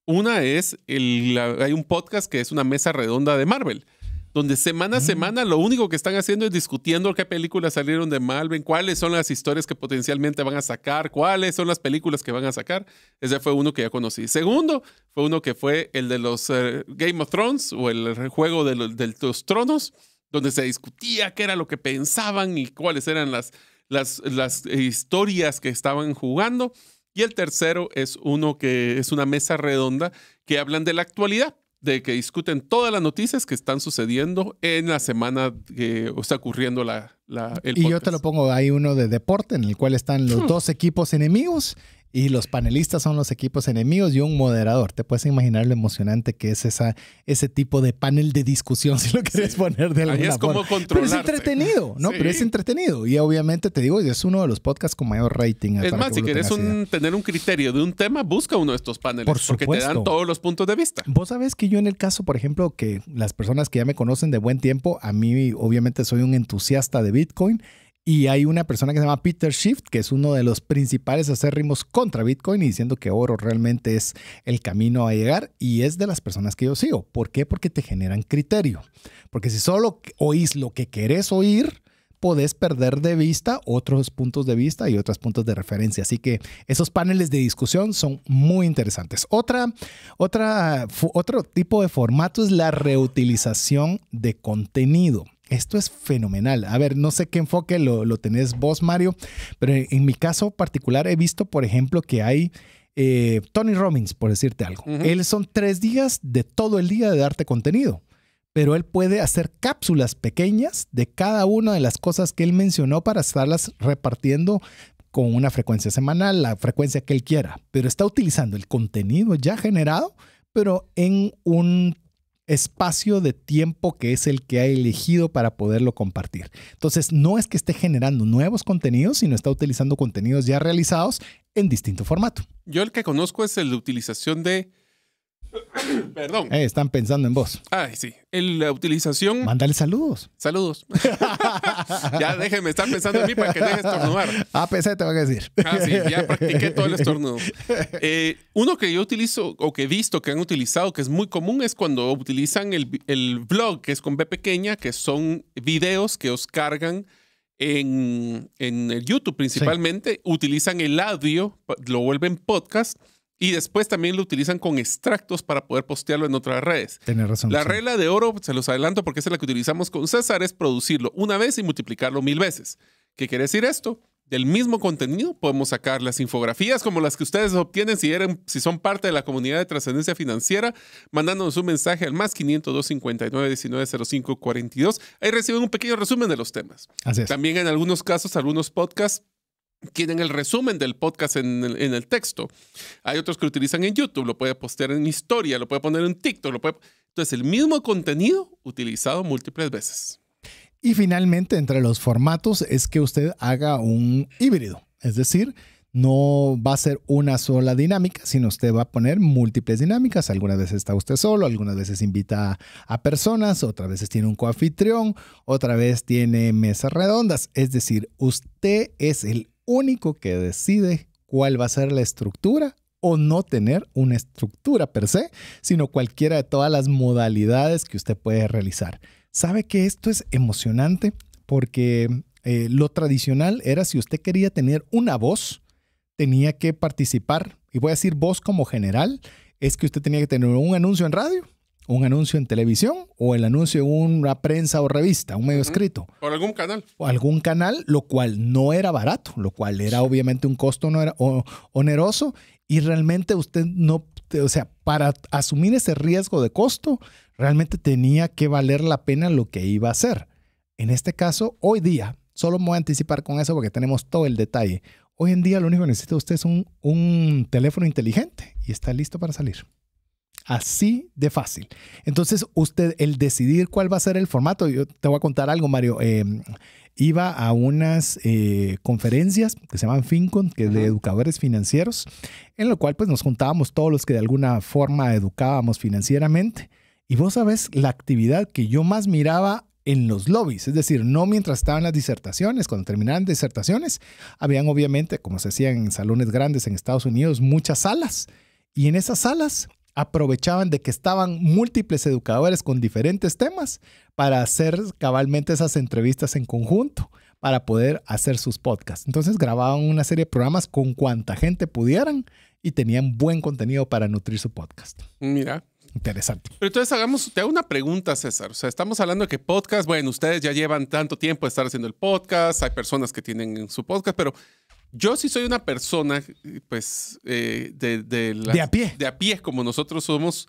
[SPEAKER 3] Una es, hay un podcast que es una mesa redonda de Marvel donde semana a mm. semana lo único que están haciendo es discutiendo qué películas salieron de Malvin, cuáles son las historias que potencialmente van a sacar, cuáles son las películas que van a sacar. Ese fue uno que ya conocí. Segundo, fue uno que fue el de los eh, Game of Thrones o el juego de los, tronos, donde se discutía qué era lo que pensaban y cuáles eran las, las historias que estaban jugando. Y el tercero es uno que es una mesa redonda que hablan de la actualidad de que discuten todas las noticias que están sucediendo en la semana que está ocurriendo la, la el Y yo te lo
[SPEAKER 2] pongo, ahí uno de deporte en el cual están los hmm. dos equipos enemigos y los panelistas son los equipos enemigos y un moderador. Te puedes imaginar lo emocionante que es esa, ese tipo de panel de discusión, si lo quieres poner de alguna Ahí es como controlarte. Pero es entretenido, ¿no? Pero es entretenido. Y obviamente te digo, es uno de los podcasts con mayor rating. Eh, es más, si quieres
[SPEAKER 3] tener un criterio de un tema, busca uno de estos paneles. porque te dan
[SPEAKER 2] todos los puntos de vista. Vos sabés que yo en el caso, por ejemplo, que las personas que ya me conocen de buen tiempo, a mí obviamente soy un entusiasta de Bitcoin y hay una persona que se llama Peter Shift, que es uno de los principales acérrimos contra Bitcoin y diciendo que oro realmente es el camino a llegar y es de las personas que yo sigo. ¿Por qué? Porque te generan criterio. Porque si solo oís lo que querés oír, podés perder de vista otros puntos de vista y otros puntos de referencia. Así que esos paneles de discusión son muy interesantes. Otra, otra, otro tipo de formato es la reutilización de contenido. Esto es fenomenal. A ver, no sé qué enfoque lo, tenés vos, Mario, pero en, mi caso particular he visto, por ejemplo, que hay eh, Tony Robbins, por decirte algo. Él son tres días de todo el día de darte contenido pero él puede hacer cápsulas pequeñas de cada una de las cosas que él mencionó para estarlas repartiendo con una frecuencia semanal, la frecuencia que él quiera, pero está utilizando el contenido ya generado, pero en un espacio de tiempo que es el que ha elegido para poderlo compartir. Entonces, no es que esté generando nuevos contenidos, sino está utilizando contenidos ya realizados en distinto formato.
[SPEAKER 3] Yo el que conozco es el de utilización de Perdón.
[SPEAKER 2] Eh, están pensando en vos.
[SPEAKER 3] Ah, sí. El, la utilización.
[SPEAKER 2] Mándale saludos.
[SPEAKER 3] Saludos. ya déjenme estar pensando en mí para que deje estornudar.
[SPEAKER 2] APC ah, te voy a decir. Ah, sí, ya practiqué todo el estornudo.
[SPEAKER 3] Eh, uno que yo utilizo o que he visto que han utilizado, que es muy común, es cuando utilizan el, el blog, que es con B pequeña, que son videos que os cargan. En, en YouTube principalmente, utilizan el audio, lo vuelven podcast y después también lo utilizan con extractos para poder postearlo en otras redes.
[SPEAKER 2] Tienes razón. La regla
[SPEAKER 3] de oro, se los adelanto porque es la que utilizamos con César, es producirlo una vez y multiplicarlo mil veces. ¿Qué quiere decir esto? Del mismo contenido podemos sacar las infografías como las que ustedes obtienen si, eran, si son parte de la comunidad de trascendencia financiera, mandándonos un mensaje al más 502 59 19 Ahí reciben un pequeño resumen de los temas. Así También en algunos casos, algunos podcasts tienen el resumen del podcast en el, texto. Hay otros que lo utilizan en YouTube, lo puede postear en historia, lo puede poner en TikTok, lo puede... Entonces, el mismo contenido utilizado múltiples veces.
[SPEAKER 2] Y finalmente, entre los formatos es que usted haga un híbrido, es decir, no va a ser una sola dinámica, sino usted va a poner múltiples dinámicas. Algunas veces está usted solo, algunas veces invita a personas, otras veces tiene un coanfitrión, otra vez tiene mesas redondas. Es decir, usted es el único que decide cuál va a ser la estructura o no tener una estructura per se, sino cualquiera de todas las modalidades que usted puede realizar. ¿Sabe que esto es emocionante? Porque eh, lo tradicional era si usted quería tener una voz, tenía que participar, y voy a decir voz como general, es que usted tenía que tener un anuncio en radio, un anuncio en televisión o el anuncio en una prensa o revista, un medio escrito.
[SPEAKER 3] Por algún canal.
[SPEAKER 2] O algún canal, lo cual no era barato, lo cual era obviamente un costo no era, oneroso y realmente usted no, o sea, para asumir ese riesgo de costo, realmente tenía que valer la pena lo que iba a hacer. En este caso, hoy día, solo me voy a anticipar con eso porque tenemos todo el detalle. Hoy en día lo único que necesita usted es un teléfono inteligente y está listo para salir. Así de fácil. Entonces, usted, el decidir cuál va a ser el formato, yo te voy a contar algo, Mario. Em, iba a unas eh, conferencias que se llaman FinCon, que de educadores financieros, en lo cual pues nos juntábamos todos los que de alguna forma educábamos financieramente. Y vos sabes, la actividad que yo más miraba en los lobbies, es decir, no mientras estaban las disertaciones, cuando terminaban disertaciones, habían obviamente, como se hacían en salones grandes en Estados Unidos, muchas salas. Y en esas salas aprovechaban de que estaban múltiples educadores con diferentes temas para hacer cabalmente esas entrevistas en conjunto para poder hacer sus podcasts. Entonces grababan una serie de programas con cuanta gente pudieran y tenían buen contenido para nutrir su podcast. Mira, interesante.
[SPEAKER 3] Pero entonces hagamos, te hago una pregunta, César. O sea, estamos hablando de que podcast, bueno, ustedes ya llevan tanto tiempo de estar haciendo el podcast, hay personas que tienen su podcast, pero yo sí soy una persona, pues, eh, de, a pie. como nosotros somos.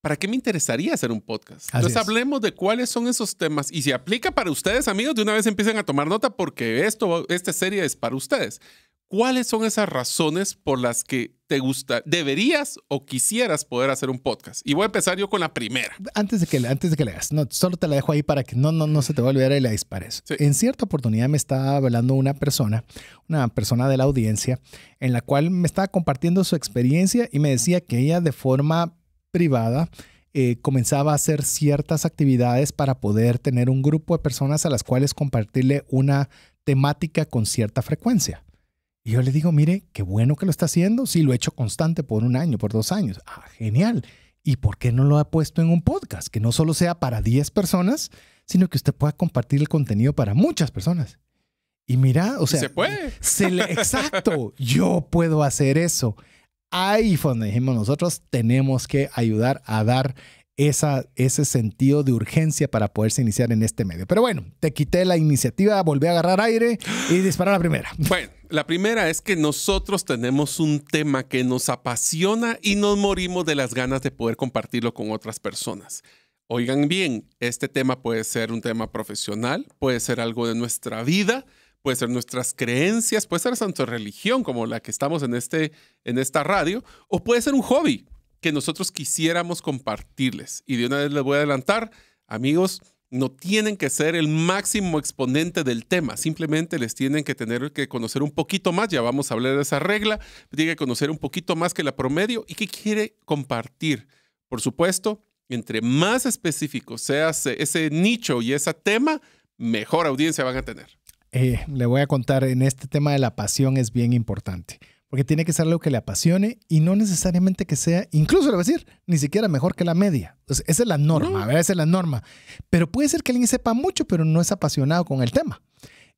[SPEAKER 3] ¿Para qué me interesaría hacer un podcast? Entonces hablemos de cuáles son esos temas. Y si aplica para ustedes, amigos, de una vez empiecen a tomar nota porque esto, esta serie es para ustedes. ¿Cuáles son esas razones por las que te gusta, deberías o quisieras poder hacer un podcast? Y voy a empezar yo con la primera.
[SPEAKER 2] Antes de que, antes de que leas, no, solo te la dejo ahí para que no, no, no se te va a olvidar y la dispares. En cierta oportunidad me estaba hablando una persona, una persona de la audiencia, en la cual me estaba compartiendo su experiencia y me decía que ella de forma privada eh, comenzaba a hacer ciertas actividades para poder tener un grupo de personas a las cuales compartirle una temática con cierta frecuencia. Y yo le digo, mire, qué bueno que lo está haciendo. si lo he hecho constante por un año, por dos años. Ah, genial. ¿Y por qué no lo ha puesto en un podcast? Que no solo sea para 10 personas, sino que usted pueda compartir el contenido para muchas personas. Y mira, o sea, se puede. exacto, yo puedo hacer eso. Ahí fue donde dijimos nosotros, tenemos que ayudar a dar ese sentido de urgencia para poderse iniciar en este medio. Pero bueno, te quité la iniciativa, volví a agarrar aire y disparar la primera.
[SPEAKER 3] Bueno, la primera es que nosotros tenemos un tema que nos apasiona y nos morimos de las ganas de poder compartirlo con otras personas. Oigan bien, este tema puede ser un tema profesional, puede ser algo de nuestra vida, puede ser nuestras creencias, puede ser tanto religión como la que estamos en, este, en esta radio, o puede ser un hobby que nosotros quisiéramos compartirles. Y de una vez les voy a adelantar, amigos, no tienen que ser el máximo exponente del tema, simplemente les tienen que tener que conocer un poquito más, ya vamos a hablar de esa regla, tienen que conocer un poquito más que la promedio y que quiere compartir. Por supuesto, entre más específico sea ese nicho y ese tema, mejor audiencia van a tener.
[SPEAKER 2] Eh, le voy a contar, en este tema de la pasión es bien importante porque tiene que ser algo que le apasione y no necesariamente que sea, incluso le voy a decir, ni siquiera mejor que la media. esa es la norma, Esa es la norma. Pero puede ser que alguien sepa mucho, pero no es apasionado con el tema.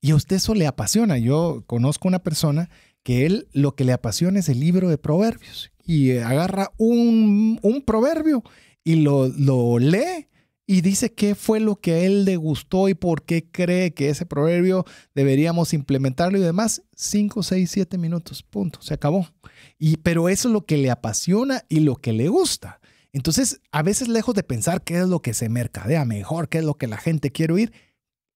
[SPEAKER 2] Y a usted eso le apasiona. Yo conozco una persona que él lo que le apasiona es el libro de proverbios y agarra un, proverbio y lo lee y dice qué fue lo que a él le gustó y por qué cree que ese proverbio deberíamos implementarlo y demás. 5, 6, 7 minutos, punto, se acabó. Y, pero eso es lo que le apasiona y lo que le gusta. Entonces, a veces lejos de pensar qué es lo que se mercadea mejor, qué es lo que la gente quiere oír,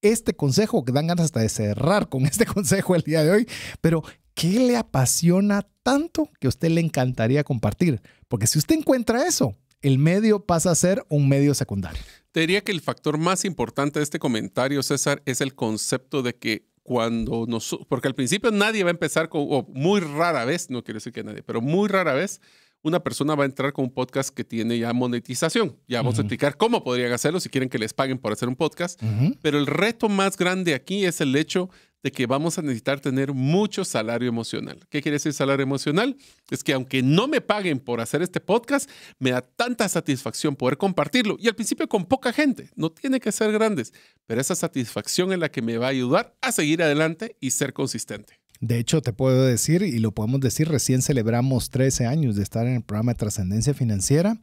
[SPEAKER 2] este consejo, que dan ganas hasta de cerrar con este consejo el día de hoy, pero ¿qué le apasiona tanto que a usted le encantaría compartir? Porque si usted encuentra eso, el medio pasa a ser un medio secundario.
[SPEAKER 3] Te diría que el factor más importante de este comentario, César, es el concepto de que cuando nos... Porque al principio nadie va a empezar con, o muy rara vez, no quiero decir que nadie, pero muy rara vez una persona va a entrar con un podcast que tiene ya monetización. Ya vamos a explicar cómo podrían hacerlo si quieren que les paguen por hacer un podcast. Pero el reto más grande aquí es el hecho de que vamos a necesitar tener mucho salario emocional. ¿Qué quiere decir salario emocional? Es que aunque no me paguen por hacer este podcast, me da tanta satisfacción poder compartirlo. Y al principio con poca gente, no tiene que ser grandes, pero esa satisfacción es la que me va a ayudar a seguir adelante y ser consistente.
[SPEAKER 2] De hecho, te puedo decir, y lo podemos decir, recién celebramos 13 años de estar en el programa de trascendencia financiera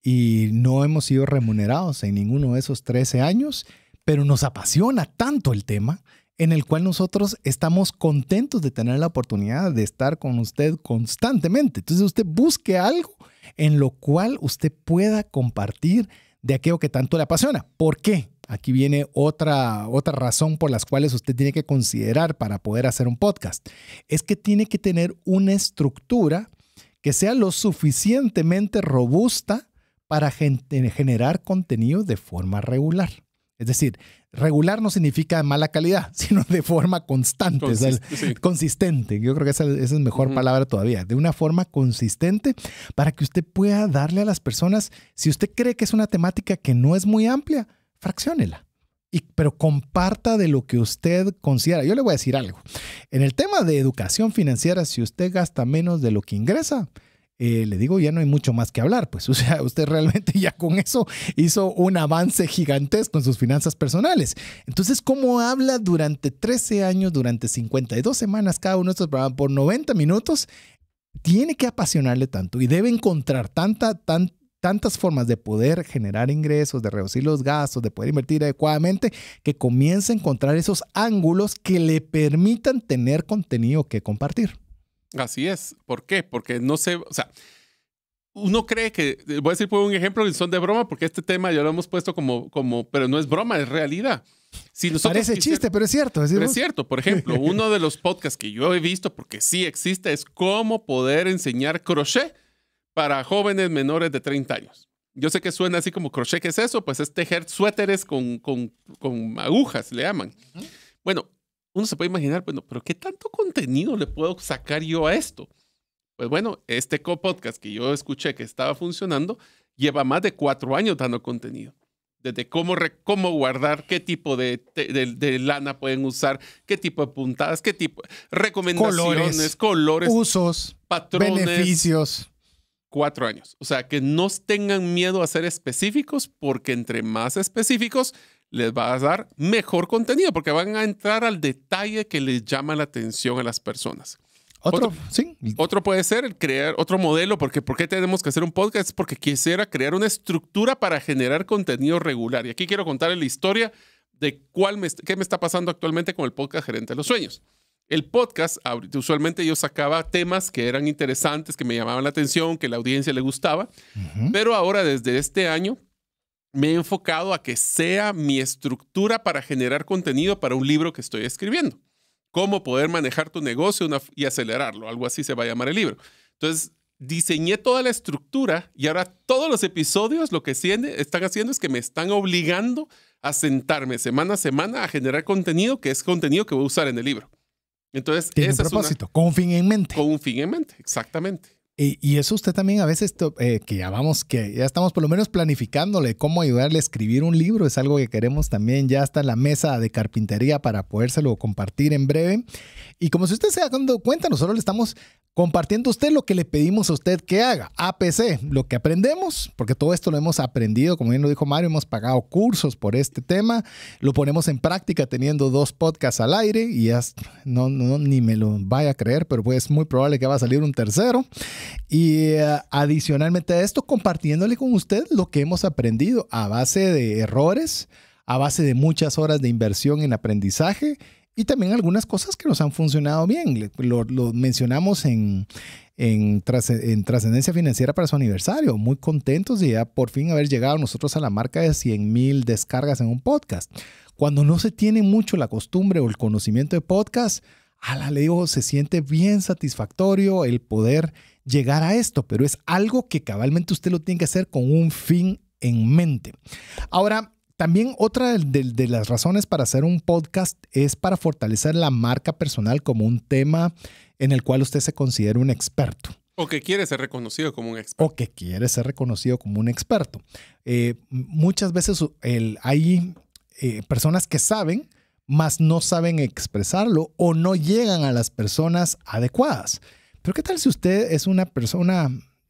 [SPEAKER 2] y no hemos sido remunerados en ninguno de esos 13 años, pero nos apasiona tanto el tema en el cual nosotros estamos contentos de tener la oportunidad de estar con usted constantemente. Entonces usted busque algo en lo cual usted pueda compartir de aquello que tanto le apasiona. ¿Por qué? Aquí viene otra, otra razón por las cuales usted tiene que considerar para poder hacer un podcast. Es que tiene que tener una estructura que sea lo suficientemente robusta para generar contenido de forma regular. Es decir, regular no significa mala calidad, sino de forma constante, consistente. Yo creo que esa, es mejor palabra todavía, de una forma consistente para que usted pueda darle a las personas, si usted cree que es una temática que no es muy amplia, fraccionela, Y, pero comparta de lo que usted considera. Yo le voy a decir algo. En el tema de educación financiera, si usted gasta menos de lo que ingresa, eh, le digo, ya no hay mucho más que hablar, pues, o sea, usted realmente ya con eso hizo un avance gigantesco en sus finanzas personales. Entonces, ¿cómo habla durante 13 años, durante 52 semanas cada uno de estos programas por 90 minutos? Tiene que apasionarle tanto y debe encontrar tantas formas de poder generar ingresos, de reducir los gastos, de poder invertir adecuadamente, que comience a encontrar esos ángulos que le permitan tener contenido que compartir.
[SPEAKER 3] Así es. ¿Por qué? Porque no sé, o sea, uno cree que, eh, voy a decir por un ejemplo son de broma, porque este tema ya lo hemos puesto como, como pero no es broma, es realidad. Si
[SPEAKER 2] Parece chiste, pero es cierto. Pero es cierto. Por ejemplo, uno
[SPEAKER 3] de los podcasts que yo he visto, porque sí existe, es cómo poder enseñar crochet para jóvenes menores de 30 años. Yo sé que suena así como crochet, ¿qué es eso? Pues es tejer suéteres con, con, con agujas, le llaman. Bueno, uno se puede imaginar, bueno, pero ¿qué tanto contenido le puedo sacar yo a esto? Pues bueno, este podcast que yo escuché que estaba funcionando lleva más de cuatro años dando contenido. Desde cómo, cómo guardar, qué tipo de, lana pueden usar, qué tipo de puntadas, qué tipo recomendaciones, colores, usos,
[SPEAKER 2] patrones, beneficios.
[SPEAKER 3] Cuatro años. O sea, que no tengan miedo a ser específicos porque entre más específicos, les va a dar mejor contenido porque van a entrar al detalle que les llama la atención a las personas. Otro, sí. Otro puede ser el crear otro modelo, porque ¿por qué tenemos que hacer un podcast? Porque quisiera crear una estructura para generar contenido regular. Y aquí quiero contar la historia de cuál qué me está pasando actualmente con el podcast Gerente de los Sueños. El podcast, usualmente yo sacaba temas que eran interesantes, que me llamaban la atención, que la audiencia le gustaba, pero ahora desde este año me he enfocado a que sea mi estructura para generar contenido para un libro que estoy escribiendo. Cómo poder manejar tu negocio y acelerarlo, algo así se va a llamar el libro. Entonces, diseñé toda la estructura y ahora todos los episodios lo que están haciendo es que me están obligando a sentarme semana a semana a generar contenido que es contenido que voy a usar en el libro. Entonces, es un propósito, con un fin en mente. Con un fin en mente, exactamente.
[SPEAKER 2] Y, eso usted también a veces, eh, que ya vamos, que ya estamos por lo menos planificándole cómo ayudarle a escribir un libro, es algo que queremos también, ya está en la mesa de carpintería para podérselo compartir en breve. Y como si usted se ha dando cuenta, nosotros le estamos compartiendo a usted lo que le pedimos a usted que haga, APC, lo que aprendemos, porque todo esto lo hemos aprendido, como bien lo dijo Mario, hemos pagado cursos por este tema, lo ponemos en práctica teniendo dos podcasts al aire y ya no, no ni me lo vaya a creer, pero pues es muy probable que va a salir un tercero. Y eh, adicionalmente a esto, compartiéndole con usted lo que hemos aprendido a base de errores, a base de muchas horas de inversión en aprendizaje y también algunas cosas que nos han funcionado bien. Lo, mencionamos en, en, Trascendencia Financiera para su aniversario. Muy contentos de ya por fin haber llegado nosotros a la marca de 100,000 mil descargas en un podcast. Cuando no se tiene mucho la costumbre o el conocimiento de podcast, a la leo se siente bien satisfactorio el poder llegar a esto, pero es algo que cabalmente usted lo tiene que hacer con un fin en mente. Ahora, también otra de, las razones para hacer un podcast es para fortalecer la marca personal como un tema en el cual usted se considera un experto.
[SPEAKER 3] O que quiere ser reconocido como
[SPEAKER 2] un experto. O que quiere ser reconocido como un experto. Eh, muchas veces hay eh, personas que saben, mas no saben expresarlo o no llegan a las personas adecuadas. Pero ¿qué tal si usted es una persona,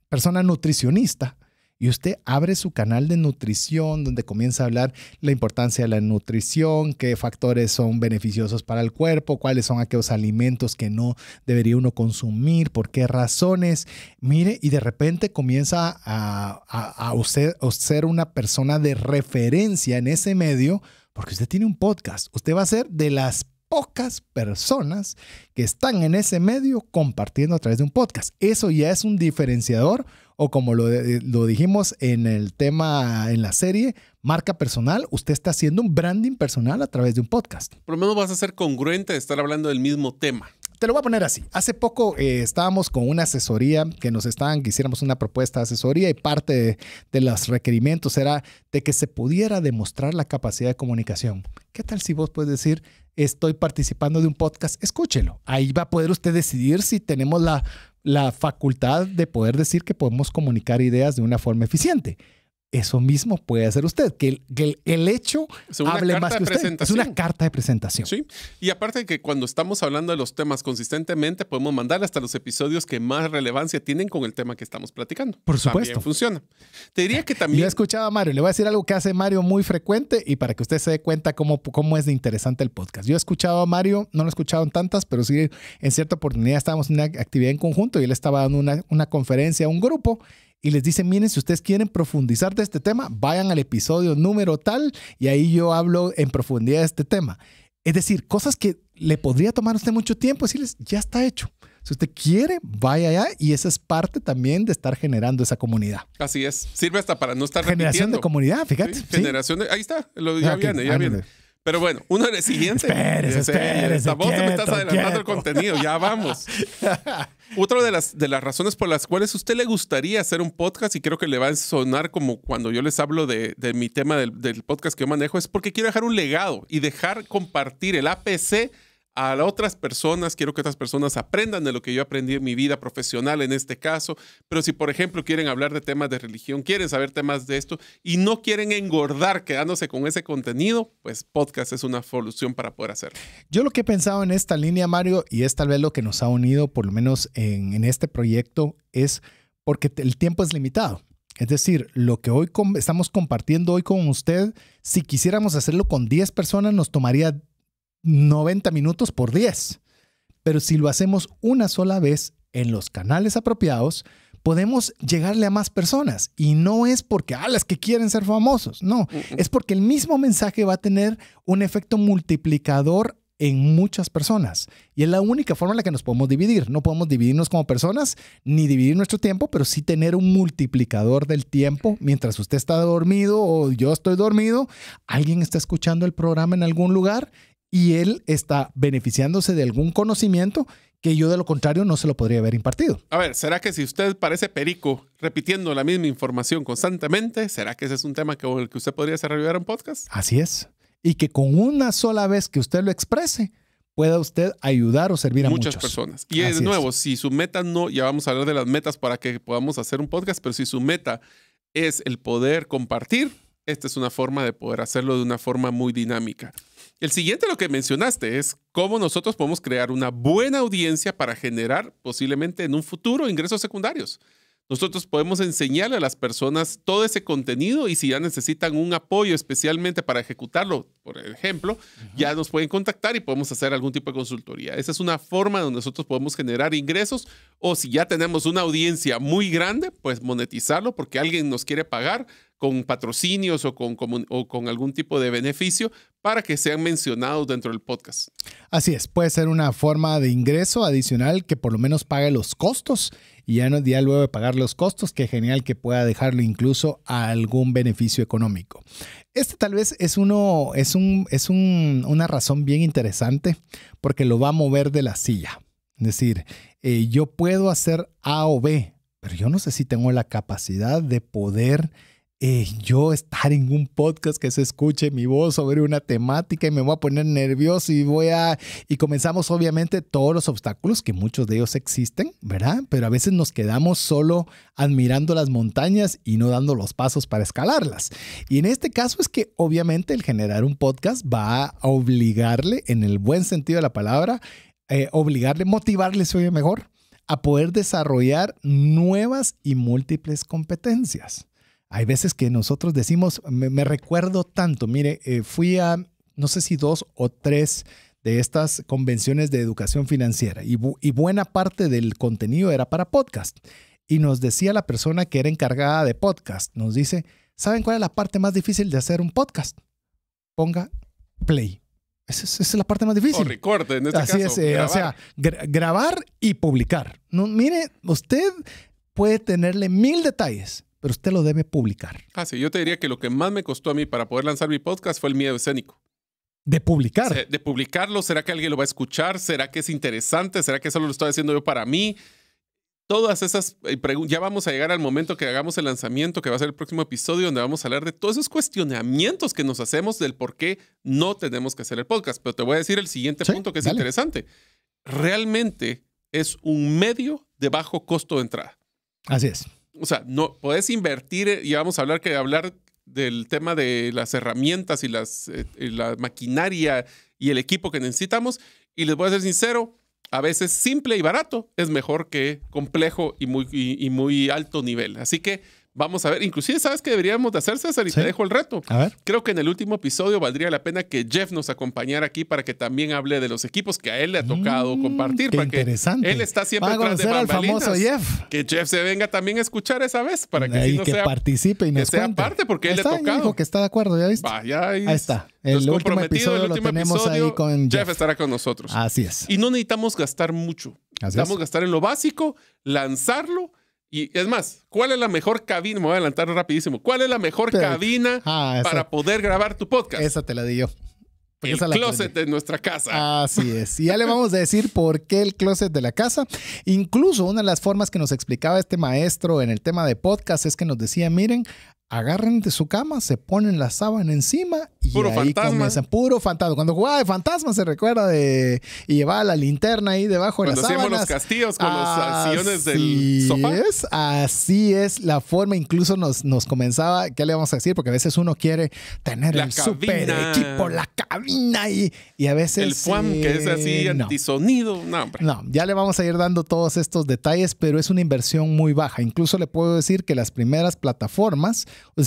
[SPEAKER 2] persona nutricionista? y usted abre su canal de nutrición donde comienza a hablar la importancia de la nutrición, qué factores son beneficiosos para el cuerpo, cuáles son aquellos alimentos que no debería uno consumir, por qué razones. Mire, y de repente comienza a, usted a ser una persona de referencia en ese medio porque usted tiene un podcast. Usted va a ser de las pocas personas que están en ese medio compartiendo a través de un podcast. Eso ya es un diferenciador o como lo, eh, lo, dijimos en el tema, en la serie, marca personal, usted está haciendo un branding personal a través de un podcast.
[SPEAKER 3] Por lo menos vas a ser congruente de estar hablando del mismo tema
[SPEAKER 2] te lo voy a poner así. Hace poco eh, estábamos con una asesoría que nos estaban, que hiciéramos una propuesta de asesoría y parte de, los requerimientos era de que se pudiera demostrar la capacidad de comunicación. ¿Qué tal si vos puedes decir, estoy participando de un podcast? Escúchelo. Ahí va a poder usted decidir si tenemos la, la facultad de poder decir que podemos comunicar ideas de una forma eficiente. Eso mismo puede hacer usted, que el, hecho hable más que usted. Es una carta de presentación. Sí,
[SPEAKER 3] y aparte de que cuando estamos hablando de los temas consistentemente, podemos mandar hasta los episodios que más relevancia tienen con el tema que estamos platicando. Por supuesto.
[SPEAKER 2] funciona. Te diría que también... Yo escuchado a Mario, le voy a decir algo que hace Mario muy frecuente y para que usted se dé cuenta cómo, cómo es de interesante el podcast. Yo he escuchado a Mario, no lo he escuchado en tantas, pero sí en cierta oportunidad estábamos en una actividad en conjunto y él estaba dando una, una conferencia a un grupo y les dicen, miren, si ustedes quieren profundizar de este tema, vayan al episodio número tal y ahí yo hablo en profundidad de este tema. Es decir, cosas que le podría tomar a usted mucho tiempo, decirles, ya está hecho. Si usted quiere, vaya allá y esa es parte también de estar generando esa comunidad.
[SPEAKER 3] Así es. Sirve hasta para no estar Generación de comunidad, fíjate. generación de... Ahí está, lo, ya ah, viene, ya viene. Pero bueno, uno los siguientes. Espérese, espérese. Vos me estás adelantando el contenido, ya vamos. Otra de las, de las razones por las cuales a usted le gustaría hacer un podcast, y creo que le va a sonar como cuando yo les hablo de, mi tema del, del podcast que yo manejo, es porque quiero dejar un legado y dejar compartir el APC a otras personas, quiero que otras personas aprendan de lo que yo aprendí en mi vida profesional en este caso, pero si por ejemplo quieren hablar de temas de religión, quieren saber temas de esto y no quieren engordar quedándose con ese contenido, pues podcast es una solución para poder hacerlo.
[SPEAKER 2] Yo lo que he pensado en esta línea, Mario, y es tal vez lo que nos ha unido por lo menos en, este proyecto, es porque el tiempo es limitado. Es decir, lo que hoy estamos compartiendo hoy con usted, si quisiéramos hacerlo con 10 personas, nos tomaría 90 minutos por 10. Pero si lo hacemos una sola vez en los canales apropiados, podemos llegarle a más personas. Y no es porque, ah, las que quieren ser famosos, no, es porque el mismo mensaje va a tener un efecto multiplicador en muchas personas. Y es la única forma en la que nos podemos dividir. No podemos dividirnos como personas ni dividir nuestro tiempo, pero sí tener un multiplicador del tiempo. Mientras usted está dormido o yo estoy dormido, alguien está escuchando el programa en algún lugar y él está beneficiándose de algún conocimiento que yo de lo contrario no se lo podría haber impartido.
[SPEAKER 3] A ver, ¿será que si usted parece perico repitiendo la misma información constantemente, ¿será que ese es un tema con el que usted podría desarrollar un podcast?
[SPEAKER 2] Así es. Y que con una sola vez que usted lo exprese, pueda usted ayudar o servir a muchas personas. Y es de
[SPEAKER 3] nuevo, si su meta no, ya vamos a hablar de las metas para que podamos hacer un podcast, pero si su meta es el poder compartir, esta es una forma de poder hacerlo de una forma muy dinámica. El siguiente lo que mencionaste es cómo nosotros podemos crear una buena audiencia para generar posiblemente en un futuro ingresos secundarios. Nosotros podemos enseñarle a las personas todo ese contenido y si ya necesitan un apoyo especialmente para ejecutarlo, por ejemplo, ya nos pueden contactar y podemos hacer algún tipo de consultoría. Esa es una forma donde nosotros podemos generar ingresos o si ya tenemos una audiencia muy grande, pues monetizarlo porque alguien nos quiere pagar con patrocinios o con, algún tipo de beneficio para que sean mencionados dentro del podcast.
[SPEAKER 2] Así es, puede ser una forma de ingreso adicional que por lo menos pague los costos y ya, no, luego de pagar los costos, qué genial que pueda dejarlo incluso a algún beneficio económico. Este tal vez es, uno, es, un, es una razón bien interesante porque lo va a mover de la silla. Es decir, eh, yo puedo hacer A o B, pero yo no sé si tengo la capacidad de poder eh, yo estar en un podcast que se escuche mi voz sobre una temática y me voy a poner nervioso y voy a... Y comenzamos obviamente todos los obstáculos, que muchos de ellos existen, ¿verdad? Pero a veces nos quedamos solo admirando las montañas y no dando los pasos para escalarlas. Y en este caso es que obviamente el generar un podcast va a obligarle, en el buen sentido de la palabra, eh, obligarle, motivarle, se oye mejor, a poder desarrollar nuevas y múltiples competencias. Hay veces que nosotros decimos, me recuerdo tanto, mire, eh, fui a, no sé si dos o tres de estas convenciones de educación financiera y, buena parte del contenido era para podcast. Y nos decía la persona que era encargada de podcast, nos dice, ¿saben cuál es la parte más difícil de hacer un podcast? Ponga play. Esa es, la parte más difícil. O recorte, en este Así caso. es, eh, o sea, grabar y publicar. No, mire, usted puede tenerle mil detalles, pero usted lo debe publicar.
[SPEAKER 3] Ah, sí, yo te diría que lo que más me costó a mí para poder lanzar mi podcast fue el miedo escénico.
[SPEAKER 2] De publicar.
[SPEAKER 3] de publicarlo, ¿será que alguien lo va a escuchar? ¿Será que es interesante? ¿Será que solo lo estoy haciendo yo para mí? Todas esas eh, preguntas, ya vamos a llegar al momento que hagamos el lanzamiento, que va a ser el próximo episodio, donde vamos a hablar de todos esos cuestionamientos que nos hacemos del por qué no tenemos que hacer el podcast. Pero te voy a decir el siguiente punto que es interesante. Realmente es un medio de bajo costo de entrada. Así es o sea, no podés invertir, eh, y vamos a hablar que hablar del tema de las herramientas y las, eh, la maquinaria y el equipo que necesitamos. Y les voy a ser sincero, a veces simple y barato es mejor que complejo y muy, y muy alto nivel. Así que Vamos a ver, inclusive sabes que deberíamos de hacer, César, y te dejo el reto. A ver. Creo que en el último episodio valdría la pena que Jeff nos acompañara aquí para que también hable de los equipos que a él le ha tocado mm, compartir. interesante. él está siempre atrás de famoso Jeff. Que Jeff se venga también a escuchar esa vez para que, que participe y nos que cuente. sea parte porque él le ha tocado.
[SPEAKER 2] que está de acuerdo, ya viste.
[SPEAKER 3] ahí, está. El último episodio lo tenemos ahí con Jeff. estará con nosotros. Así es. Y no necesitamos gastar mucho. Así necesitamos gastar en lo básico, lanzarlo y es más, ¿cuál es la mejor cabina? Me voy a adelantar rapidísimo. ¿Cuál es la mejor cabina
[SPEAKER 2] ah, para
[SPEAKER 3] poder grabar tu podcast?
[SPEAKER 2] Esa te la di yo. El closet
[SPEAKER 3] de nuestra casa.
[SPEAKER 2] Así es. Y ya le vamos a decir por qué el closet de la casa. Incluso una de las formas que nos explicaba este maestro en el tema de podcast es que nos decía, miren, agarren de su cama, se ponen la sábana encima y ahí comienzan. Puro fantasma. Cuando jugaba de fantasma se recuerda de y llevaba la linterna ahí debajo de las los castillos con los sillones del sofá. Es, así es la forma. Incluso nos, nos comenzaba, ¿qué le vamos a decir? Porque a veces uno quiere tener el super equipo, la cabina y, y a veces... El FUAM que es así eh,
[SPEAKER 3] antisonido.
[SPEAKER 2] no, ya le vamos a ir dando todos estos detalles, pero es una inversión muy baja. Incluso le puedo decir que las primeras plataformas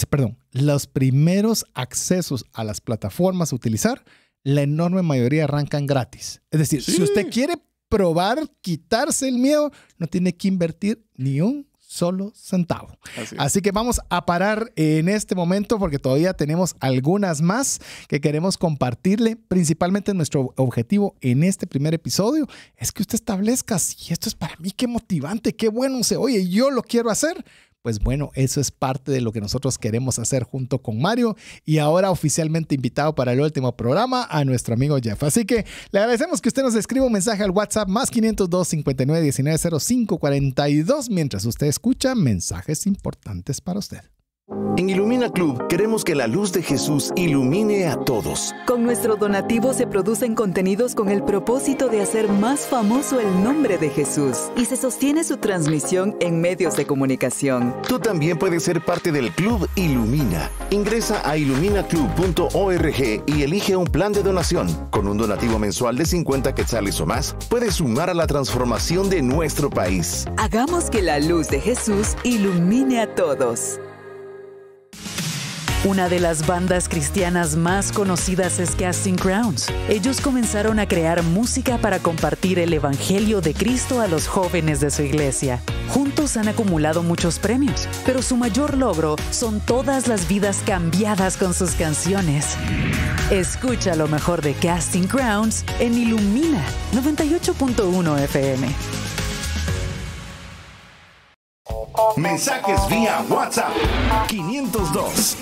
[SPEAKER 2] perdón, los primeros accesos a las plataformas a utilizar, la enorme mayoría arrancan gratis. Es decir, si usted quiere probar, quitarse el miedo, no tiene que invertir ni un solo centavo. Así. que vamos a parar en este momento porque todavía tenemos algunas más que queremos compartirle. Principalmente nuestro objetivo en este primer episodio es que usted establezca si esto es para mí, qué motivante, qué bueno se oye, yo lo quiero hacer. Pues bueno, eso es parte de lo que nosotros queremos hacer junto con Mario y ahora oficialmente invitado para el último programa a nuestro amigo Jeff. Así que le agradecemos que usted nos escriba un mensaje al WhatsApp más 502 59 19 05 42 mientras usted escucha mensajes importantes para
[SPEAKER 1] usted. En Ilumina Club queremos que la luz de Jesús ilumine a todos. Con nuestro donativo se producen contenidos con el propósito de hacer más famoso el nombre de Jesús y se sostiene su transmisión en medios de comunicación. Tú también puedes ser parte del Club Ilumina. Ingresa a iluminaclub.org y elige un plan de donación. Con un donativo mensual de 50 quetzales o más, puedes sumar a la transformación de nuestro país. Hagamos que la luz de Jesús ilumine a todos. Una de las bandas cristianas más conocidas es Casting Crowns. Ellos comenzaron a crear música para compartir el Evangelio de Cristo a los jóvenes de su iglesia. Juntos han acumulado muchos premios, pero su mayor logro son todas las vidas cambiadas con sus canciones. Escucha lo mejor de Casting Crowns en Ilumina 98.1 FM. Mensajes vía WhatsApp 502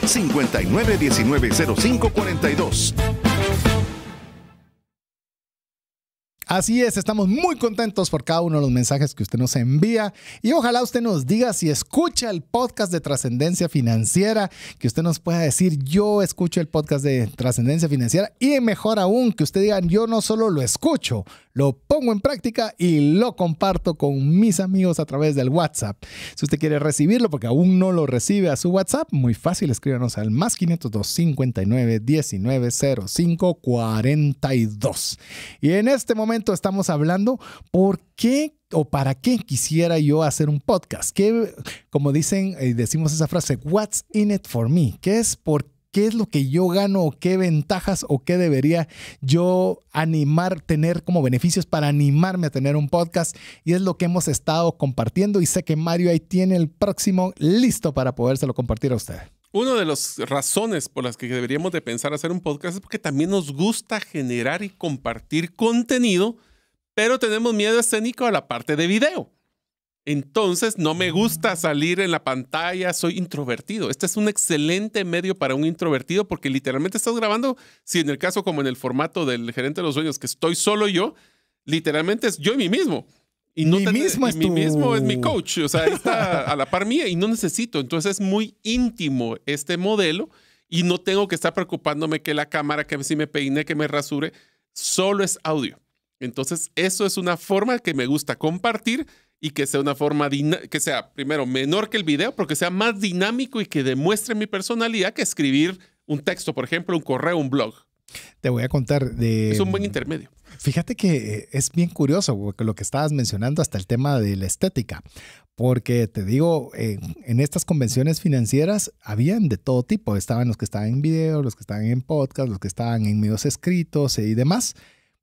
[SPEAKER 1] 42
[SPEAKER 2] Así es, estamos muy contentos por cada uno de los mensajes que usted nos envía y ojalá usted nos diga si escucha el podcast de Trascendencia Financiera, que usted nos pueda decir yo escucho el podcast de Trascendencia Financiera y mejor aún que usted diga yo no solo lo escucho, lo pongo en práctica y lo comparto con mis amigos a través del WhatsApp. Si usted quiere recibirlo porque aún no lo recibe a su WhatsApp, muy fácil, escríbanos al más 502 59 19 42. Y en este momento estamos hablando por qué o para qué quisiera yo hacer un podcast. Que, como dicen, y decimos esa frase, what's in it for me? Que es por qué es lo que yo gano o qué ventajas o qué debería yo animar, tener como beneficios para animarme a tener un podcast. Y es lo que hemos estado compartiendo y sé que Mario ahí tiene el próximo listo para podérselo compartir a usted.
[SPEAKER 3] Una de las razones por las que deberíamos de pensar hacer un podcast es porque también nos gusta generar y compartir contenido, pero tenemos miedo escénico a la parte de video. Entonces, no me gusta salir en la pantalla, soy introvertido. Este es un excelente medio para un introvertido porque literalmente estás grabando, si en el caso como en el formato del gerente de los sueños, que estoy solo yo, literalmente es yo y mí mismo. Y no mismo es mi mismo es mi coach, o sea, está a la par mía y no necesito. Entonces es muy íntimo este modelo y no tengo que estar preocupándome que la cámara, que si me peine, que me rasure, solo es audio. Entonces eso es una forma que me gusta compartir y que sea una forma que sea primero menor que el video, pero que sea más dinámico y que demuestre mi personalidad que escribir un texto, por ejemplo, un correo, un blog.
[SPEAKER 2] Te voy a contar de... Es un buen intermedio. Fíjate que eh, es bien curioso lo que estabas mencionando hasta el tema de la estética, porque te digo, en, estas convenciones financieras habían de todo tipo, estaban los que estaban en video, los que estaban en podcast, los que estaban en medios escritos eh, y demás,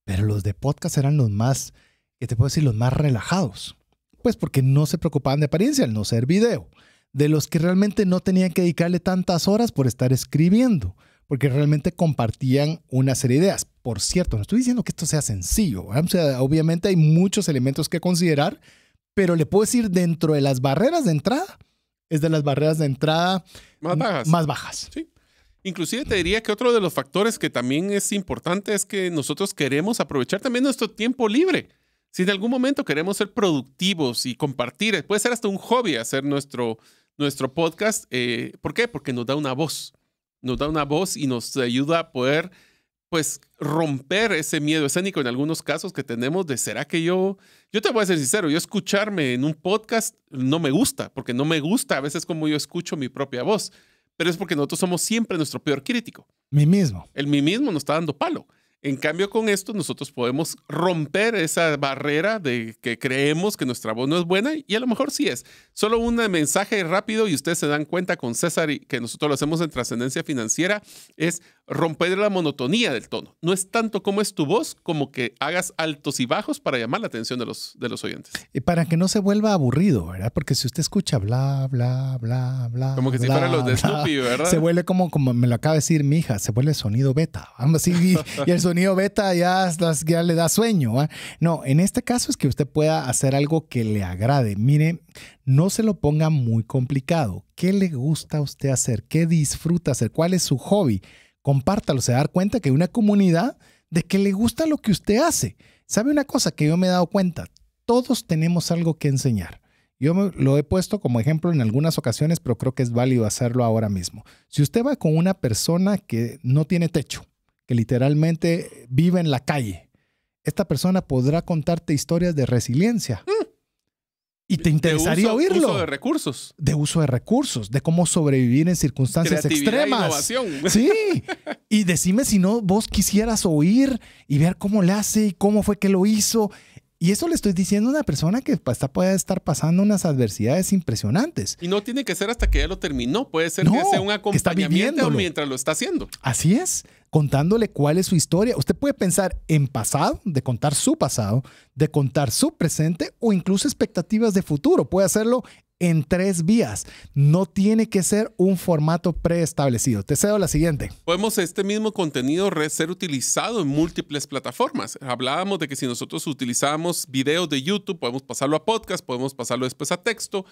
[SPEAKER 2] pero los de podcast eran los más, que te puedo decir? Los más relajados. Pues porque no se preocupaban de apariencia al no ser video. De los que realmente no tenían que dedicarle tantas horas por estar escribiendo, porque realmente compartían una serie de ideas. Por cierto, no estoy diciendo que esto sea sencillo. obviamente hay muchos elementos que considerar, pero le puedo decir dentro de las barreras de entrada, es de las barreras de entrada más bajas.
[SPEAKER 3] Inclusive te diría que otro de los factores que también es importante es que nosotros queremos aprovechar también nuestro tiempo libre. Si en algún momento queremos ser productivos y compartir, eh, puede ser hasta un hobby hacer nuestro, nuestro podcast. Eh, ¿Por qué? Porque nos da una voz. Nos da una voz y nos ayuda a poder pues romper ese miedo escénico en algunos casos que tenemos de será que yo, yo te voy a ser sincero, yo escucharme en un podcast no me gusta, porque no me gusta a veces como yo escucho mi propia voz, pero es porque nosotros somos siempre nuestro peor crítico. Mi mismo. El mí mismo nos está dando palo. En cambio, con esto nosotros podemos romper esa barrera de que creemos que nuestra voz no es buena y a lo mejor sí es. Solo un mensaje rápido y ustedes se dan cuenta con César y que nosotros lo hacemos en trascendencia financiera es romper la monotonía del tono. No es tanto como es tu voz, como que hagas altos y bajos para llamar la atención de los, de los oyentes.
[SPEAKER 2] Y para que no se vuelva aburrido, ¿verdad? Porque si usted escucha bla, bla, bla, bla. Como que si los de ¿verdad? Se vuelve como, como me lo acaba de decir mi hija, se vuelve sonido beta. Así, y, el sonido beta ya, ya le da sueño. No, en este caso es que usted pueda hacer algo que le agrade. Mire, no se lo ponga muy complicado. ¿Qué le gusta a usted hacer? ¿Qué disfruta hacer? ¿Cuál es su hobby? compártalo, se dar cuenta que hay una comunidad de que le gusta lo que usted hace. ¿Sabe una cosa que yo me he dado cuenta? Todos tenemos algo que enseñar. Yo lo he puesto como ejemplo en algunas ocasiones, pero creo que es válido hacerlo ahora mismo. Si usted va con una persona que no tiene techo, que literalmente vive en la calle, esta persona podrá contarte historias de resiliencia. Y te interesaría de uso, de
[SPEAKER 3] recursos.
[SPEAKER 2] De uso de recursos, de cómo sobrevivir en circunstancias extremas. sí. y decime si no vos quisieras oír y ver cómo le hace y cómo fue que lo hizo. Y eso le estoy diciendo a una persona que está, puede estar pasando unas adversidades impresionantes.
[SPEAKER 3] Y no tiene que ser hasta que ya lo terminó, puede ser que sea un acompañamiento mientras lo está haciendo.
[SPEAKER 2] Así es contándole cuál es su historia. Usted puede pensar en pasado, de contar su pasado, de contar su presente o incluso expectativas de futuro. Puede hacerlo en tres vías. No tiene que ser un formato preestablecido. Te cedo la siguiente.
[SPEAKER 3] Podemos este mismo contenido ser utilizado en múltiples plataformas. Hablábamos de que si nosotros utilizamos videos de YouTube, podemos pasarlo a podcast, podemos pasarlo después a texto,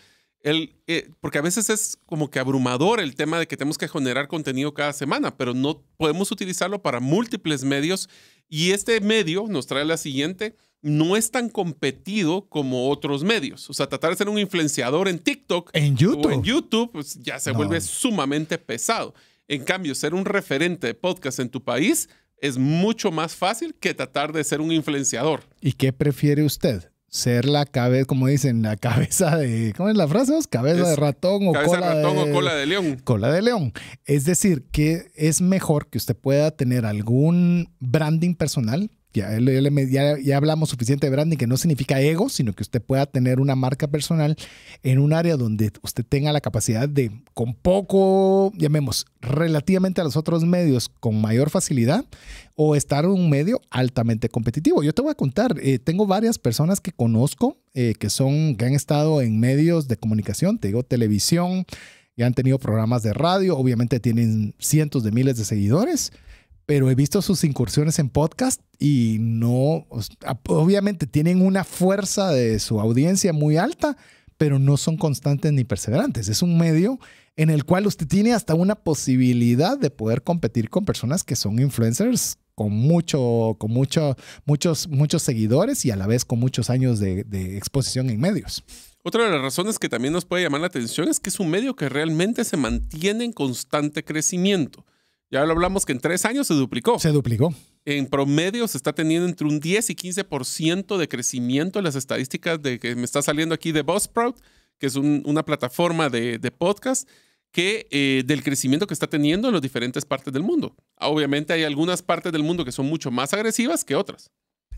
[SPEAKER 3] eh, porque a veces es como que abrumador el tema de que tenemos que generar contenido cada semana, pero no podemos utilizarlo para múltiples medios. Y este medio nos trae la siguiente, no es tan competido como otros medios. O sea, tratar de ser un influenciador en TikTok ¿En YouTube? o en YouTube pues ya se vuelve sumamente pesado. En cambio, ser un referente de podcast en tu país es mucho más fácil que tratar de ser un influenciador.
[SPEAKER 2] ¿Y qué prefiere usted? ser la cabeza, como dicen, la cabeza de, ¿cómo es la frase? Cabeza de ratón o cola de o cola de león. Cola de león. Es decir, que es mejor que usted pueda tener algún branding personal ya, hablamos suficiente de branding, que no significa ego, sino que usted pueda tener una marca personal en un área donde usted tenga la capacidad de, con poco, llamemos, relativamente a los otros medios, con mayor facilidad, o estar en un medio altamente competitivo. Yo te voy a contar, eh, tengo varias personas que conozco eh, que, son, que han estado en medios de comunicación, te digo, televisión, y han tenido programas de radio, obviamente tienen cientos de miles de seguidores pero he visto sus incursiones en podcast y no, obviamente tienen una fuerza de su audiencia muy alta, pero no son constantes ni perseverantes. Es un medio en el cual usted tiene hasta una posibilidad de poder competir con personas que son influencers con mucho, con muchos, muchos seguidores y a la vez con muchos años de exposición en medios.
[SPEAKER 3] Otra de las razones que también nos puede llamar la atención es que es un medio que realmente se mantiene en constante crecimiento. Ya lo hablamos que en tres años se
[SPEAKER 2] duplicó. Se duplicó.
[SPEAKER 3] En promedio se está teniendo entre un 10 y 15% de crecimiento las estadísticas de que me está saliendo aquí de Buzzsprout, que es una plataforma de, podcast, que eh, del crecimiento que está teniendo en las diferentes partes del mundo. Obviamente hay algunas partes del mundo que son mucho más agresivas que otras.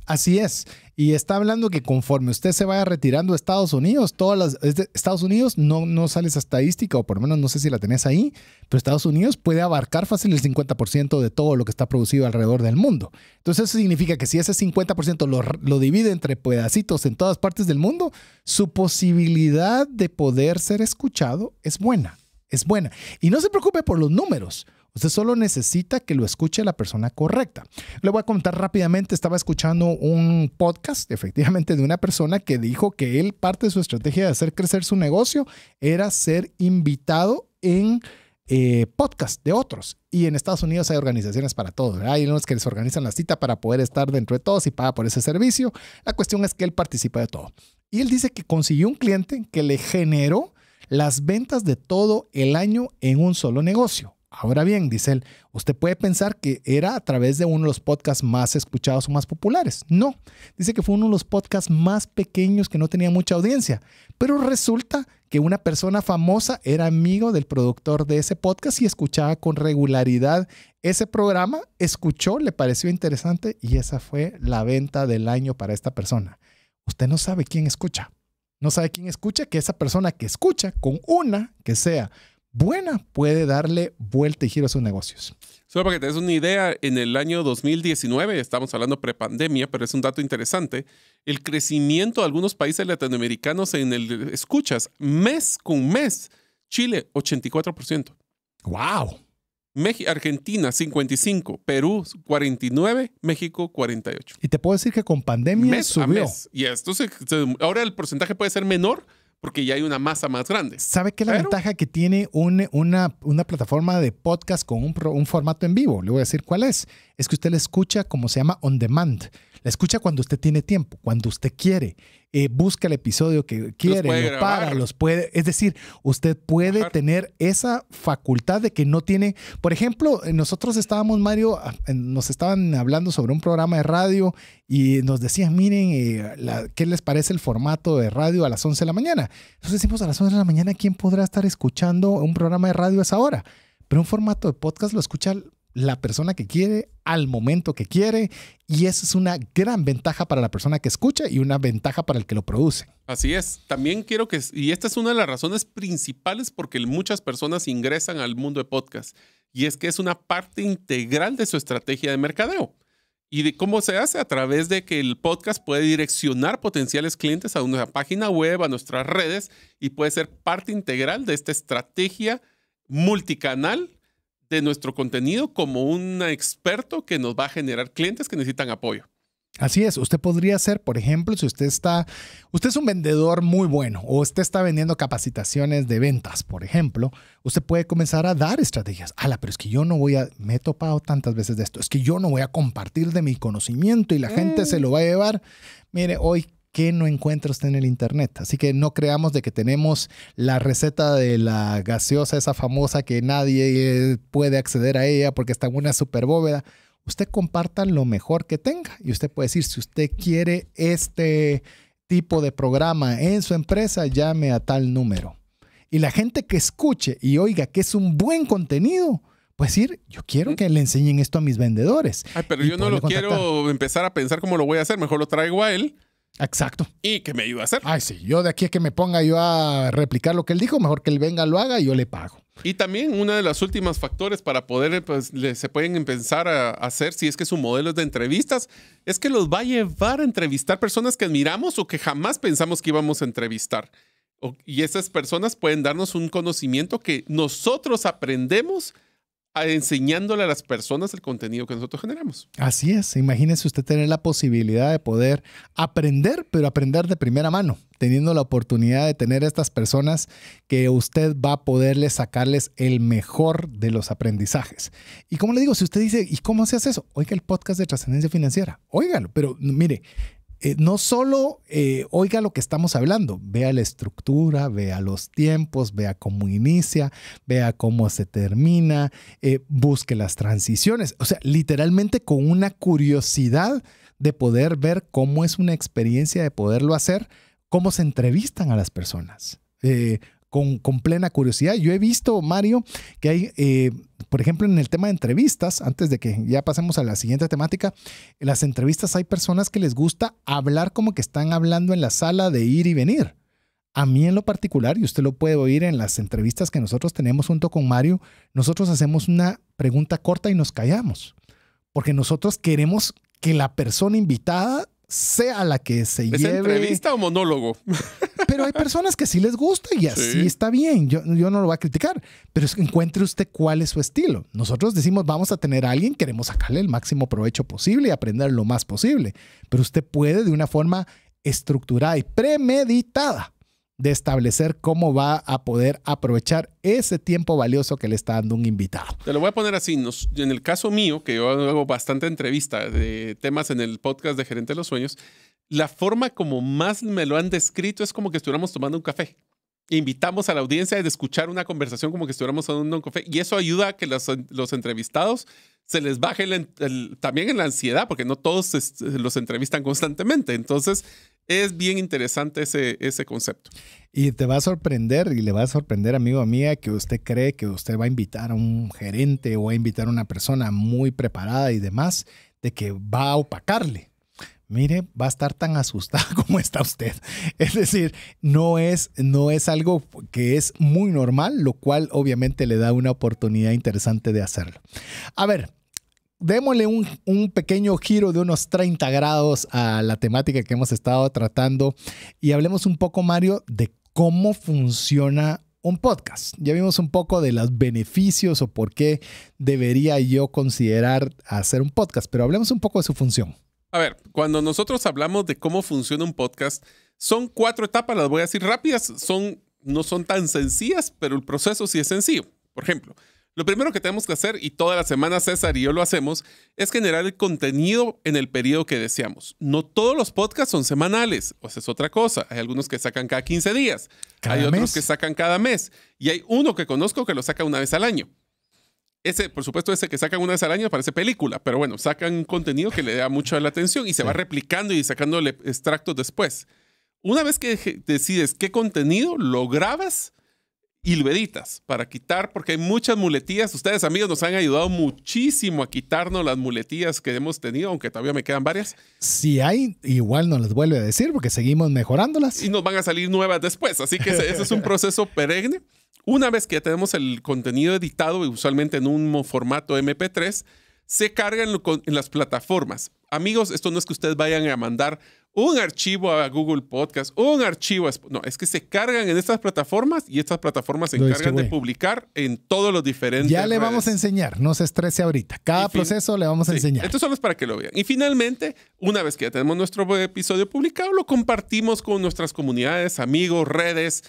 [SPEAKER 2] Así es. Y está hablando que conforme usted se vaya retirando a Estados Unidos, todas las, Estados Unidos no, no sale esa estadística, o por lo menos no sé si la tenés ahí, pero Estados Unidos puede abarcar fácil el 50% de todo lo que está producido alrededor del mundo. Entonces eso significa que si ese 50% lo, lo divide entre pedacitos en todas partes del mundo, su posibilidad de poder ser escuchado es buena, es buena. Y no se preocupe por los números Usted solo necesita que lo escuche la persona correcta. Le voy a contar rápidamente, estaba escuchando un podcast efectivamente de una persona que dijo que él parte de su estrategia de hacer crecer su negocio era ser invitado en eh, podcast de otros. Y en Estados Unidos hay organizaciones para todo. Hay unos que les organizan la cita para poder estar dentro de todos y paga por ese servicio. La cuestión es que él participa de todo. Y él dice que consiguió un cliente que le generó las ventas de todo el año en un solo negocio. Ahora bien, dice él, usted puede pensar que era a través de uno de los podcasts más escuchados o más populares. No, dice que fue uno de los podcasts más pequeños que no tenía mucha audiencia. Pero resulta que una persona famosa era amigo del productor de ese podcast y escuchaba con regularidad ese programa, escuchó, le pareció interesante y esa fue la venta del año para esta persona. Usted no sabe quién escucha. No sabe quién escucha que esa persona que escucha con una que sea buena puede darle vuelta y giro a sus negocios.
[SPEAKER 3] Solo para que te des una idea, en el año 2019, estamos hablando prepandemia, pero es un dato interesante, el crecimiento de algunos países latinoamericanos en el, escuchas, mes con mes, Chile, 84%. ¡Wow! Argentina 55, Perú 49, México 48.
[SPEAKER 2] Y te puedo decir que con pandemia subió.
[SPEAKER 3] Y esto ahora el porcentaje puede ser menor, porque ya hay una masa más grande.
[SPEAKER 2] ¿Sabe qué la ventaja que tiene una, plataforma de podcast con un, un formato en vivo? Le voy a decir cuál es. Es que usted le escucha como se llama on demand. La escucha cuando usted tiene tiempo, cuando usted quiere. Eh, busca el episodio que quiere, lo los puede. Es decir, usted puede tener esa facultad de que no tiene. Por ejemplo, eh, nosotros estábamos, Mario, ah, nos estaban hablando sobre un programa de radio y nos decían, miren, eh, ¿qué les parece el formato de radio a las 11 de la mañana? Entonces decimos, a las 11 de la mañana, ¿quién podrá estar escuchando un programa de radio a esa hora? Pero un formato de podcast lo escucha la persona que quiere al momento que quiere y eso es una gran ventaja para la persona que escucha y una ventaja para el que lo produce.
[SPEAKER 3] Así es, también quiero que, y esta es una de las razones principales porque muchas personas ingresan al mundo de podcast y es que es una parte integral de su estrategia de mercadeo. ¿Y de cómo se hace? A través de que el podcast puede direccionar potenciales clientes a una página web, a nuestras redes y puede ser parte integral de esta estrategia multicanal de nuestro contenido como un experto que nos va a generar clientes que necesitan apoyo.
[SPEAKER 2] Así es, usted podría ser, por ejemplo, si usted está, usted es un vendedor muy bueno o usted está vendiendo capacitaciones de ventas, por ejemplo, usted puede comenzar a dar estrategias. Ala, pero es que yo no voy a, me he topado tantas veces de esto, es que yo no voy a compartir de mi conocimiento y la gente se mm. lo va a llevar. Mire, hoy que no encuentra usted en el Internet? Así que no creamos de que tenemos la receta de la gaseosa, esa famosa que nadie eh, puede acceder a ella porque está en una super bóveda. Usted comparta lo mejor que tenga y usted puede decir, si usted quiere este tipo de programa en su empresa, llame a tal número. Y la gente que escuche y oiga que es un buen contenido, pues decir, yo quiero que le enseñen esto a mis vendedores.
[SPEAKER 3] pero yo no lo quiero empezar a pensar cómo lo voy a hacer, mejor lo traigo a él Exacto. Y que me iba a hacer.
[SPEAKER 2] Ay, sí. Yo de aquí es que me ponga yo a replicar lo que él dijo, mejor que él venga, lo haga y yo le pago.
[SPEAKER 3] Y también uno de las últimas factores para poder, pues, se pueden empezar a, hacer si es que su modelo es de entrevistas, es que los va a llevar a entrevistar personas que admiramos o que jamás pensamos que íbamos a entrevistar. y esas personas pueden darnos un conocimiento que nosotros aprendemos enseñándole a las personas el contenido que nosotros generamos.
[SPEAKER 2] Así es, imagínese usted tener la posibilidad de poder aprender, pero aprender de primera mano, teniendo la oportunidad de tener estas personas que usted va a poderles sacarles el mejor de los aprendizajes. Y como le digo, si usted dice, ¿y cómo se hace eso? Oiga el podcast de trascendencia financiera, óigalo, pero mire, eh, no solo eh, oiga lo que estamos hablando, vea la estructura, vea los tiempos, vea cómo inicia, vea cómo se termina, eh, busque las transiciones, o sea, literalmente con una curiosidad de poder ver cómo es una experiencia, de poderlo hacer, cómo se entrevistan a las personas con, plena curiosidad. Yo he visto, Mario, que hay, eh, por ejemplo, en el tema de entrevistas, antes de que ya pasemos a la siguiente temática, en las entrevistas hay personas que les gusta hablar como que están hablando en la sala de ir y venir. A mí en lo particular, y usted lo puede oír en las entrevistas que nosotros tenemos junto con Mario, nosotros hacemos una pregunta corta y nos callamos, porque nosotros queremos que la persona invitada sea la que se lleve. ¿Es entrevista
[SPEAKER 3] o monólogo?
[SPEAKER 2] Pero hay personas que sí les gusta y así está bien. Yo, no lo voy a criticar, pero encuentre usted cuál es su estilo. Nosotros decimos, vamos a tener a alguien, queremos sacarle el máximo provecho posible y aprender lo más posible. Pero usted puede de una forma estructurada y premeditada de establecer cómo va a poder aprovechar ese tiempo valioso que le está dando un invitado.
[SPEAKER 3] Te lo voy a poner así, en el caso mío, que yo hago bastante entrevista de temas en el podcast de Gerente de los Sueños, la forma como más me lo han descrito es como que estuviéramos tomando un café. Invitamos a la audiencia a escuchar una conversación como que estuviéramos tomando un café y eso ayuda a que los, entrevistados se les baje también en la ansiedad, porque no todos los entrevistan constantemente. Entonces, es bien interesante ese, ese concepto.
[SPEAKER 2] Y te va a sorprender, y le va a sorprender, amigo mía, que usted cree que usted va a invitar a un gerente o a invitar a una persona muy preparada y demás, de que va a opacarle mire, va a estar tan asustada como está usted. Es decir, no es, no es algo que es muy normal, lo cual obviamente le da una oportunidad interesante de hacerlo. A ver, démosle un, un, pequeño giro de unos 30 grados a la temática que hemos estado tratando y hablemos un poco, Mario, de cómo funciona un podcast. Ya vimos un poco de los beneficios o por qué debería yo considerar hacer un podcast, pero hablemos un poco de su función.
[SPEAKER 3] A ver, cuando nosotros hablamos de cómo funciona un podcast, son cuatro etapas, las voy a decir rápidas, son, no son tan sencillas, pero el proceso sí es sencillo. Por ejemplo, lo primero que tenemos que hacer, y toda la semana César y yo lo hacemos, es generar el contenido en el periodo que deseamos. No todos los podcasts son semanales, o sea, es otra cosa. Hay algunos que sacan cada 15 días, hay otros que sacan cada mes, y hay uno que conozco que lo saca una vez al año. Ese, por supuesto, ese que sacan unas arañas parece película, pero bueno, sacan contenido que le da mucho la atención y se va replicando y sacándole extractos después. Una vez que decides qué contenido, lo grabas y lo editas para quitar, porque hay muchas muletillas. Ustedes, amigos, nos han ayudado muchísimo a quitarnos las muletillas que hemos tenido, aunque todavía me quedan varias.
[SPEAKER 2] Si hay, igual no les vuelve a decir, porque seguimos mejorándolas. Y nos
[SPEAKER 3] van a salir nuevas después, así que ese, es un proceso perenne. Una vez que ya tenemos el contenido editado, y usualmente en un formato MP3, se cargan en, las plataformas. Amigos, esto no es que ustedes vayan a mandar un archivo a Google Podcast, un archivo No, es que se cargan en estas plataformas y estas plataformas se encargan de publicar en todos los diferentes... Ya le vamos
[SPEAKER 2] a enseñar, no se estrese ahorita. Cada proceso le vamos a enseñar.
[SPEAKER 3] Esto solo es para que lo vean. Y finalmente, una vez que ya tenemos nuestro episodio publicado, lo compartimos con nuestras comunidades, amigos, redes,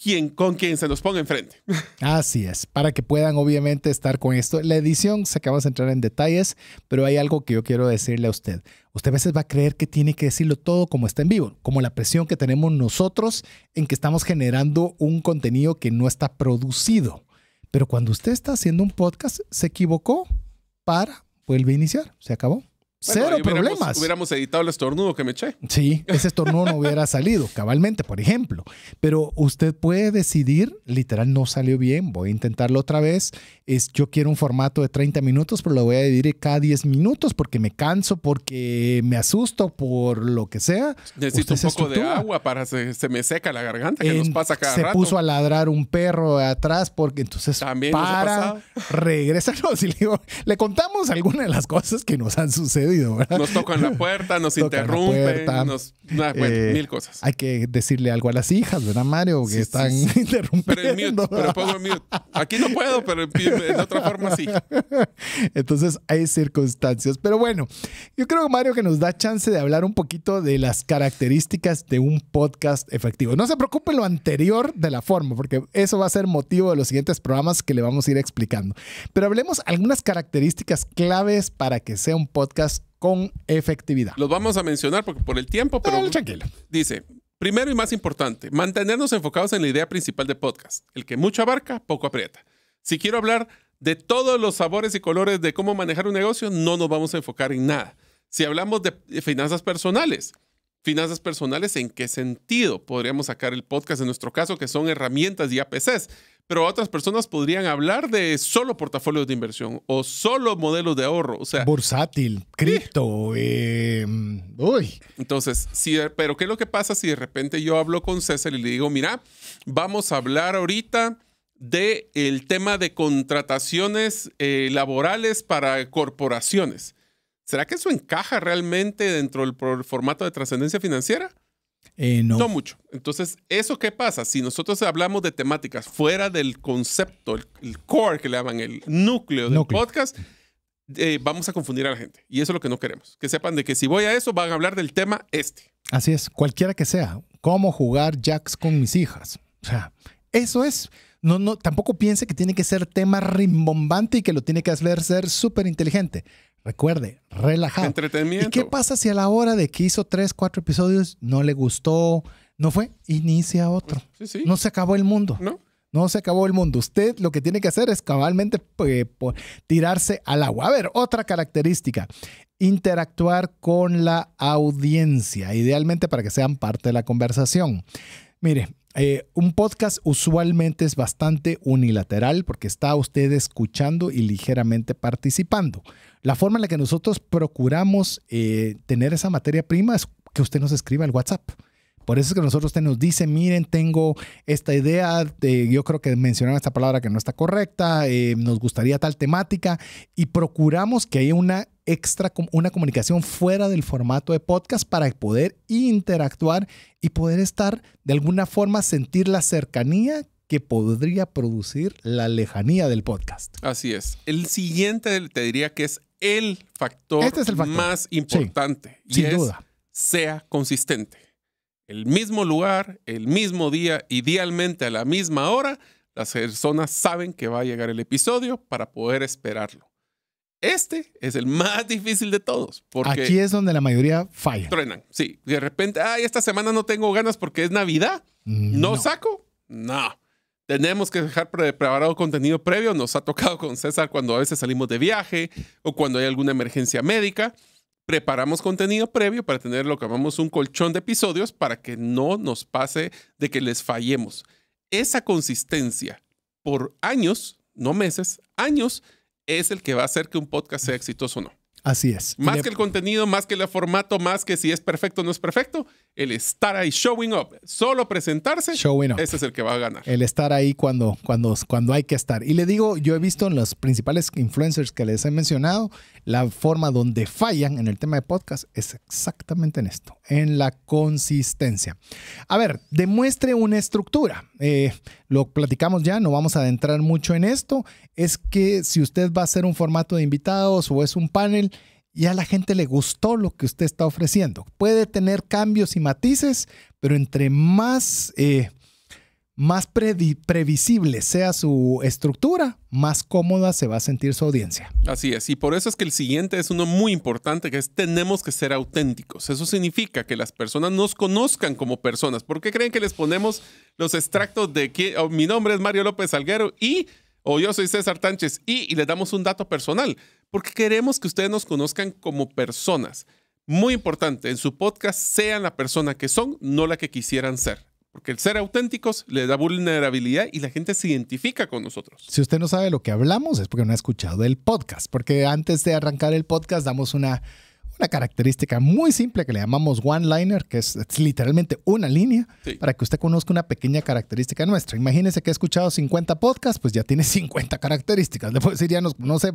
[SPEAKER 3] ¿Quién con quien se nos ponga enfrente.
[SPEAKER 2] Así es, para que puedan obviamente estar con esto. La edición, se acaba de entrar en detalles, pero hay algo que yo quiero decirle a usted. Usted a veces va a creer que tiene que decirlo todo como está en vivo, como la presión que tenemos nosotros en que estamos generando un contenido que no está producido. Pero cuando usted está haciendo un podcast, se equivocó, para, vuelve a iniciar, se acabó. Cero problemas. Hubiéramos, hubiéramos
[SPEAKER 3] editado el estornudo que me eché.
[SPEAKER 2] Sí, ese estornudo no hubiera salido, cabalmente, por ejemplo. Pero usted puede decidir, literal, no salió bien, voy a intentarlo otra vez es yo quiero un formato de 30 minutos, pero lo voy a dividir cada 10 minutos porque me canso, porque me asusto, por lo que sea. Necesito un poco de agua
[SPEAKER 3] para se, se, me seca la garganta, que nos pasa cada se rato. Se puso
[SPEAKER 2] a ladrar un perro atrás porque entonces También para, regresa. y le, contamos algunas de las cosas que nos han sucedido. Nos tocan la
[SPEAKER 3] puerta, nos interrumpen, nos, pues, eh, mil cosas.
[SPEAKER 2] Hay que decirle algo a las hijas, ¿verdad, Mario? Que están interrumpiendo.
[SPEAKER 3] Pero, pongo Aquí no puedo, pero el de otra forma sí.
[SPEAKER 2] Entonces hay circunstancias. Pero bueno, yo creo, Mario, que nos da chance de hablar un poquito de las características de un podcast efectivo. No se preocupe lo anterior de la forma, porque eso va a ser motivo de los siguientes programas que le vamos a ir explicando. Pero hablemos algunas características claves para que sea un podcast con efectividad.
[SPEAKER 3] Los vamos a mencionar porque por el tiempo, pero Dice, primero y más importante, mantenernos enfocados en la idea principal de podcast, el que mucho abarca, poco aprieta. Si quiero hablar de todos los sabores y colores de cómo manejar un negocio, no nos vamos a enfocar en nada. Si hablamos de eh, finanzas personales, finanzas personales, ¿en qué sentido? Podríamos sacar el podcast en nuestro caso, que son herramientas y APCs, pero otras personas podrían hablar de solo portafolios de inversión o solo modelos de ahorro, o sea...
[SPEAKER 2] Bursátil, cripto, eh,
[SPEAKER 3] Entonces, si, pero ¿qué es lo que pasa si de repente yo hablo con César y le digo, mira, vamos a hablar ahorita del tema de contrataciones eh, laborales para corporaciones. ¿Será que eso encaja realmente dentro del formato de trascendencia financiera? Eh, no. No mucho. Entonces, ¿eso qué pasa? Si nosotros hablamos de temáticas fuera del concepto, el, core que le llaman, el núcleo del podcast, eh, vamos a confundir a la gente. Y eso es lo que no queremos. Que sepan de que si voy a eso, van a hablar del tema este.
[SPEAKER 2] Así es, cualquiera que sea. Cómo jugar jacks con mis hijas. O sea, eso es no, tampoco piense que tiene que ser tema rimbombante y que lo tiene que hacer ser súper inteligente. Recuerde, relajado.
[SPEAKER 3] Entretenimiento.
[SPEAKER 2] ¿Y qué pasa si a la hora de que hizo tres, cuatro episodios no le gustó, no fue? Inicia otro. No se acabó el mundo. No. No se acabó el mundo. Usted lo que tiene que hacer es cabalmente eh, tirarse al agua. A ver, otra característica. Interactuar con la audiencia, idealmente para que sean parte de la conversación. Mire, eh, un podcast usualmente es bastante unilateral porque está usted escuchando y ligeramente participando. La forma en la que nosotros procuramos eh, tener esa materia prima es que usted nos escriba al WhatsApp. Por eso es que nosotros usted nos dice, miren, tengo esta idea, yo creo que mencionaron esta palabra que no está correcta, eh, nos gustaría tal temática y procuramos que haya una extra, una comunicación fuera del formato de podcast para poder interactuar y poder estar, de alguna forma, sentir la cercanía que podría producir la lejanía del podcast.
[SPEAKER 3] Así es. El siguiente te diría que es el factor, este más importante. y duda. Sea consistente. El mismo lugar, el mismo día, idealmente a la misma hora, las personas saben que va a llegar el episodio para poder esperarlo. Este es el más difícil de todos. Porque Aquí
[SPEAKER 2] es donde la mayoría falla.
[SPEAKER 3] Truenan, sí. De repente, ay, esta semana no tengo ganas porque es Navidad. Mm, ¿No, saco? No. Tenemos que dejar preparado contenido previo. Nos ha tocado con César cuando a veces salimos de viaje o cuando hay alguna emergencia médica. Preparamos contenido previo para tener lo que llamamos un colchón de episodios para que no nos pase de que les fallemos. Esa consistencia por años, no meses, años, es el que va a hacer que un podcast sea exitoso o no.
[SPEAKER 2] Así es. Más que el
[SPEAKER 3] contenido, más que el formato, más que si es perfecto o no es perfecto, el estar ahí, showing up, solo presentarse, showing up. ese es el que va a ganar.
[SPEAKER 2] El estar ahí cuando, cuando, cuando hay que estar. Y le digo, yo he visto en los principales influencers que les he mencionado, la forma donde fallan en el tema de podcast es exactamente en esto, en la consistencia. A ver, demuestre una estructura. Eh, lo platicamos ya, no vamos a adentrar mucho en esto. Es que si usted va a hacer un formato de invitados o es un panel, y a la gente le gustó lo que usted está ofreciendo. Puede tener cambios y matices, pero entre más, eh, previsible sea su estructura, más cómoda se va a sentir su audiencia.
[SPEAKER 3] Así es, y por eso es que el siguiente es uno muy importante, que es tenemos que ser auténticos. Eso significa que las personas nos conozcan como personas. ¿Por qué creen que les ponemos los extractos de que, oh, mi nombre es Mario López Alguero y o yo soy César Tánchez y, le les damos un dato personal, porque queremos que ustedes nos conozcan como personas. Muy importante, en su podcast sean la persona que son, no la que quisieran ser. Porque el ser auténticos le da vulnerabilidad y la gente se identifica con
[SPEAKER 2] nosotros. Si usted no sabe lo que hablamos es porque no ha escuchado el podcast, porque antes de arrancar el podcast damos una una característica muy simple que le llamamos one-liner, que es, literalmente una línea, para que usted conozca una pequeña característica nuestra. Imagínese que ha escuchado 50 podcasts, pues ya tiene 50 características. Le puedo decir, ya no sé,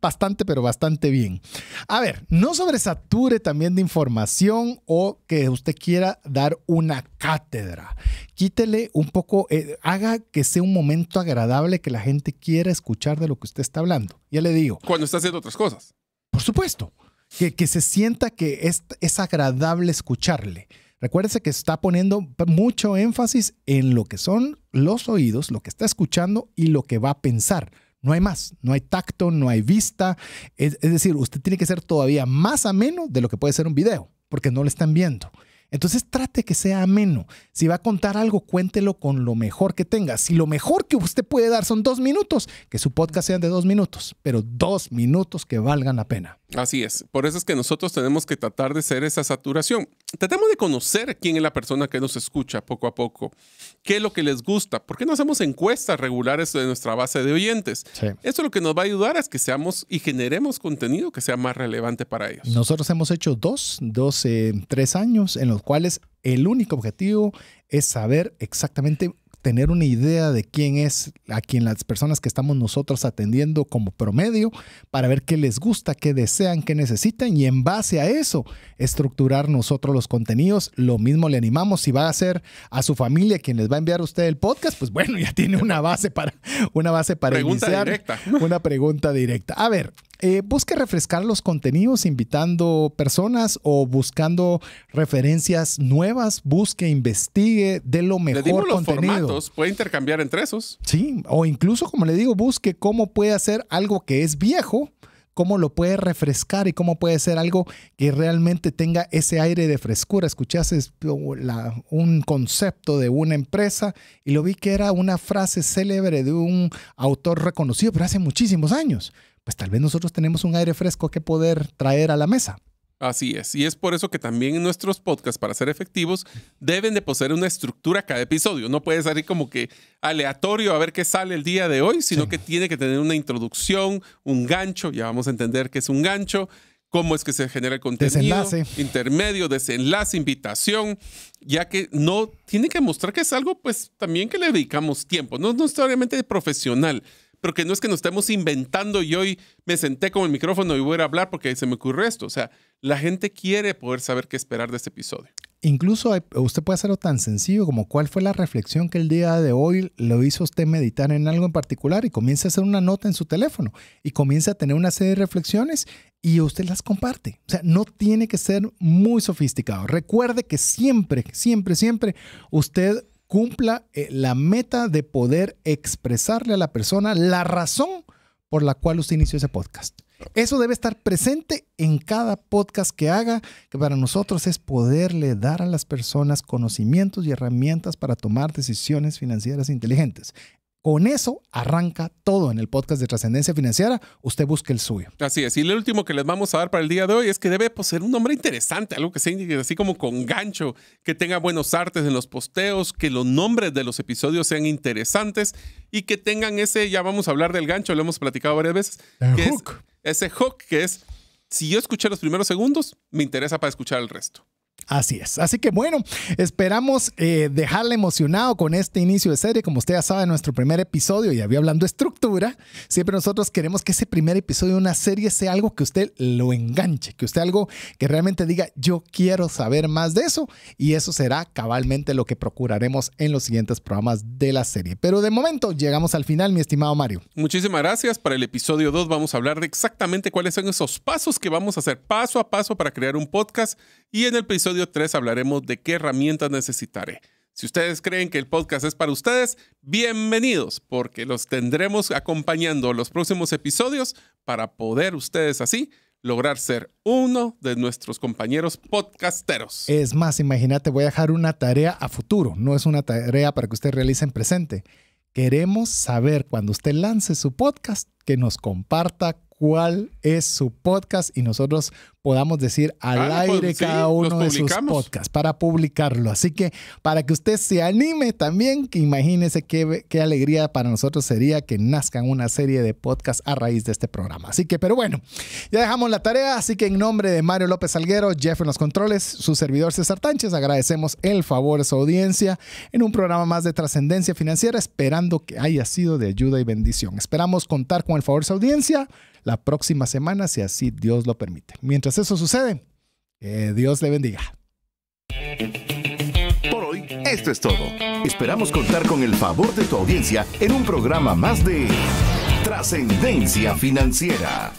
[SPEAKER 2] bastante, pero bastante bien. A ver, no sobresature también de información o que usted quiera dar una cátedra. Quítele un poco, eh, haga que sea un momento agradable que la gente quiera escuchar de lo que usted está hablando. Ya le digo.
[SPEAKER 3] Cuando está haciendo otras cosas.
[SPEAKER 2] Por supuesto que, se sienta que es, agradable escucharle. Recuérdese que está poniendo mucho énfasis en lo que son los oídos, lo que está escuchando y lo que va a pensar. No hay más, no hay tacto, no hay vista. Es, es decir, usted tiene que ser todavía más ameno de lo que puede ser un video, porque no lo están viendo. Entonces trate que sea ameno. Si va a contar algo, cuéntelo con lo mejor que tenga. Si lo mejor que usted puede dar son dos minutos, que su podcast sean de dos minutos, pero dos minutos que valgan la pena.
[SPEAKER 3] Así es. Por eso es que nosotros tenemos que tratar de ser esa saturación. Tratemos de conocer quién es la persona que nos escucha poco a poco, qué es lo que les gusta, por qué no hacemos encuestas regulares de nuestra base de oyentes. Eso lo que nos va a ayudar es que seamos y generemos contenido que sea más relevante para ellos.
[SPEAKER 2] Nosotros hemos hecho dos, dos, tres años en los cuales el único objetivo es saber exactamente tener una idea de quién es a quien las personas que estamos nosotros atendiendo como promedio para ver qué les gusta, qué desean, qué necesitan y en base a eso estructurar nosotros los contenidos. Lo mismo le animamos si va a ser a su familia quien les va a enviar usted el podcast, pues bueno, ya tiene una base para una base para una pregunta directa. A ver, eh, busque refrescar los contenidos invitando personas o buscando referencias nuevas, busque, investigue de lo mejor le los Formatos,
[SPEAKER 3] puede intercambiar entre esos.
[SPEAKER 2] Sí, o incluso como le digo, busque cómo puede hacer algo que es viejo cómo lo puede refrescar y cómo puede ser algo que realmente tenga ese aire de frescura. Escuchaste un concepto de una empresa y lo vi que era una frase célebre de un autor reconocido, pero hace muchísimos años. Pues tal vez nosotros tenemos un aire fresco que poder traer a la mesa.
[SPEAKER 3] Así es, y es por eso que también nuestros podcasts, para ser efectivos, deben de poseer una estructura cada episodio. No puede salir como que aleatorio a ver qué sale el día de hoy, sino que tiene que tener una introducción, un gancho, ya vamos a entender qué es un gancho, cómo es que se genera el contenido, desenlace. intermedio, desenlace, invitación, ya que no tiene que mostrar que es algo pues también que le dedicamos tiempo, no, no necesariamente profesional, pero que no es que nos estemos inventando y hoy me senté con el micrófono y voy a hablar porque se me ocurre esto. O sea, la gente quiere poder saber qué esperar de este episodio.
[SPEAKER 2] Incluso usted puede hacerlo tan sencillo como cuál fue la reflexión que el día de hoy lo hizo usted meditar en algo en particular y comienza a hacer una nota en su teléfono y comienza a tener una serie de reflexiones y usted las comparte. O sea, no tiene que ser muy sofisticado. Recuerde que siempre, siempre, siempre usted cumpla eh, la meta de poder expresarle a la persona la razón por la cual usted inició ese podcast. Eso debe estar presente en cada podcast que haga, que para nosotros es poderle dar a las personas conocimientos y herramientas para tomar decisiones financieras inteligentes. Con eso arranca todo en el podcast de Trascendencia Financiera. Usted busque el suyo.
[SPEAKER 3] Así es. Y lo último que les vamos a dar para el día de hoy es que debe poseer pues, un nombre interesante, algo que sea así como con gancho, que tenga buenos artes en los posteos, que los nombres de los episodios sean interesantes y que tengan ese, ya vamos a hablar del gancho, lo hemos platicado varias veces. ese hook que es, si yo escuché los primeros segundos, me interesa para escuchar el resto.
[SPEAKER 2] Así es. Así que bueno, esperamos eh, dejarle emocionado con este inicio de serie. Como usted ya sabe, nuestro primer episodio, y había hablando estructura, siempre nosotros queremos que ese primer episodio de una serie sea algo que usted lo enganche, que usted algo que realmente diga, yo quiero saber más de eso. Y eso será cabalmente lo que procuraremos en los siguientes programas de la serie. Pero de momento llegamos al final, mi estimado Mario.
[SPEAKER 3] Muchísimas gracias. Para el episodio 2 vamos a hablar de exactamente cuáles son esos pasos que vamos a hacer paso a paso para crear un podcast. Y en el episodio episodio 3 hablaremos de qué herramientas necesitaré. Si ustedes creen que el podcast es para ustedes, bienvenidos, porque los tendremos acompañando los próximos episodios para poder ustedes así lograr ser uno de nuestros compañeros podcasteros.
[SPEAKER 2] Es más, imagínate, voy a dejar una tarea a futuro, no es una tarea para que usted realice en presente. Queremos saber cuando usted lance su podcast que nos comparta cuál es su podcast y nosotros podamos decir al ah, pues aire cada uno de sus podcasts para publicarlo. Así que para que usted se anime también, que imagínese qué, alegría para nosotros sería que nazcan una serie de podcasts a raíz de este programa. Así que, pero bueno, ya dejamos la tarea. Así que en nombre de Mario López Alguero, Jeff en los controles, su servidor César Tánchez, agradecemos el favor de su audiencia en un programa más de trascendencia financiera, esperando que haya sido de ayuda y bendición. Esperamos contar con el favor de su audiencia la próxima semana, si así Dios lo permite. Mientras eso sucede, Dios le bendiga.
[SPEAKER 1] Por hoy, esto es todo. Esperamos contar con el favor de tu audiencia en un programa más de Trascendencia Financiera.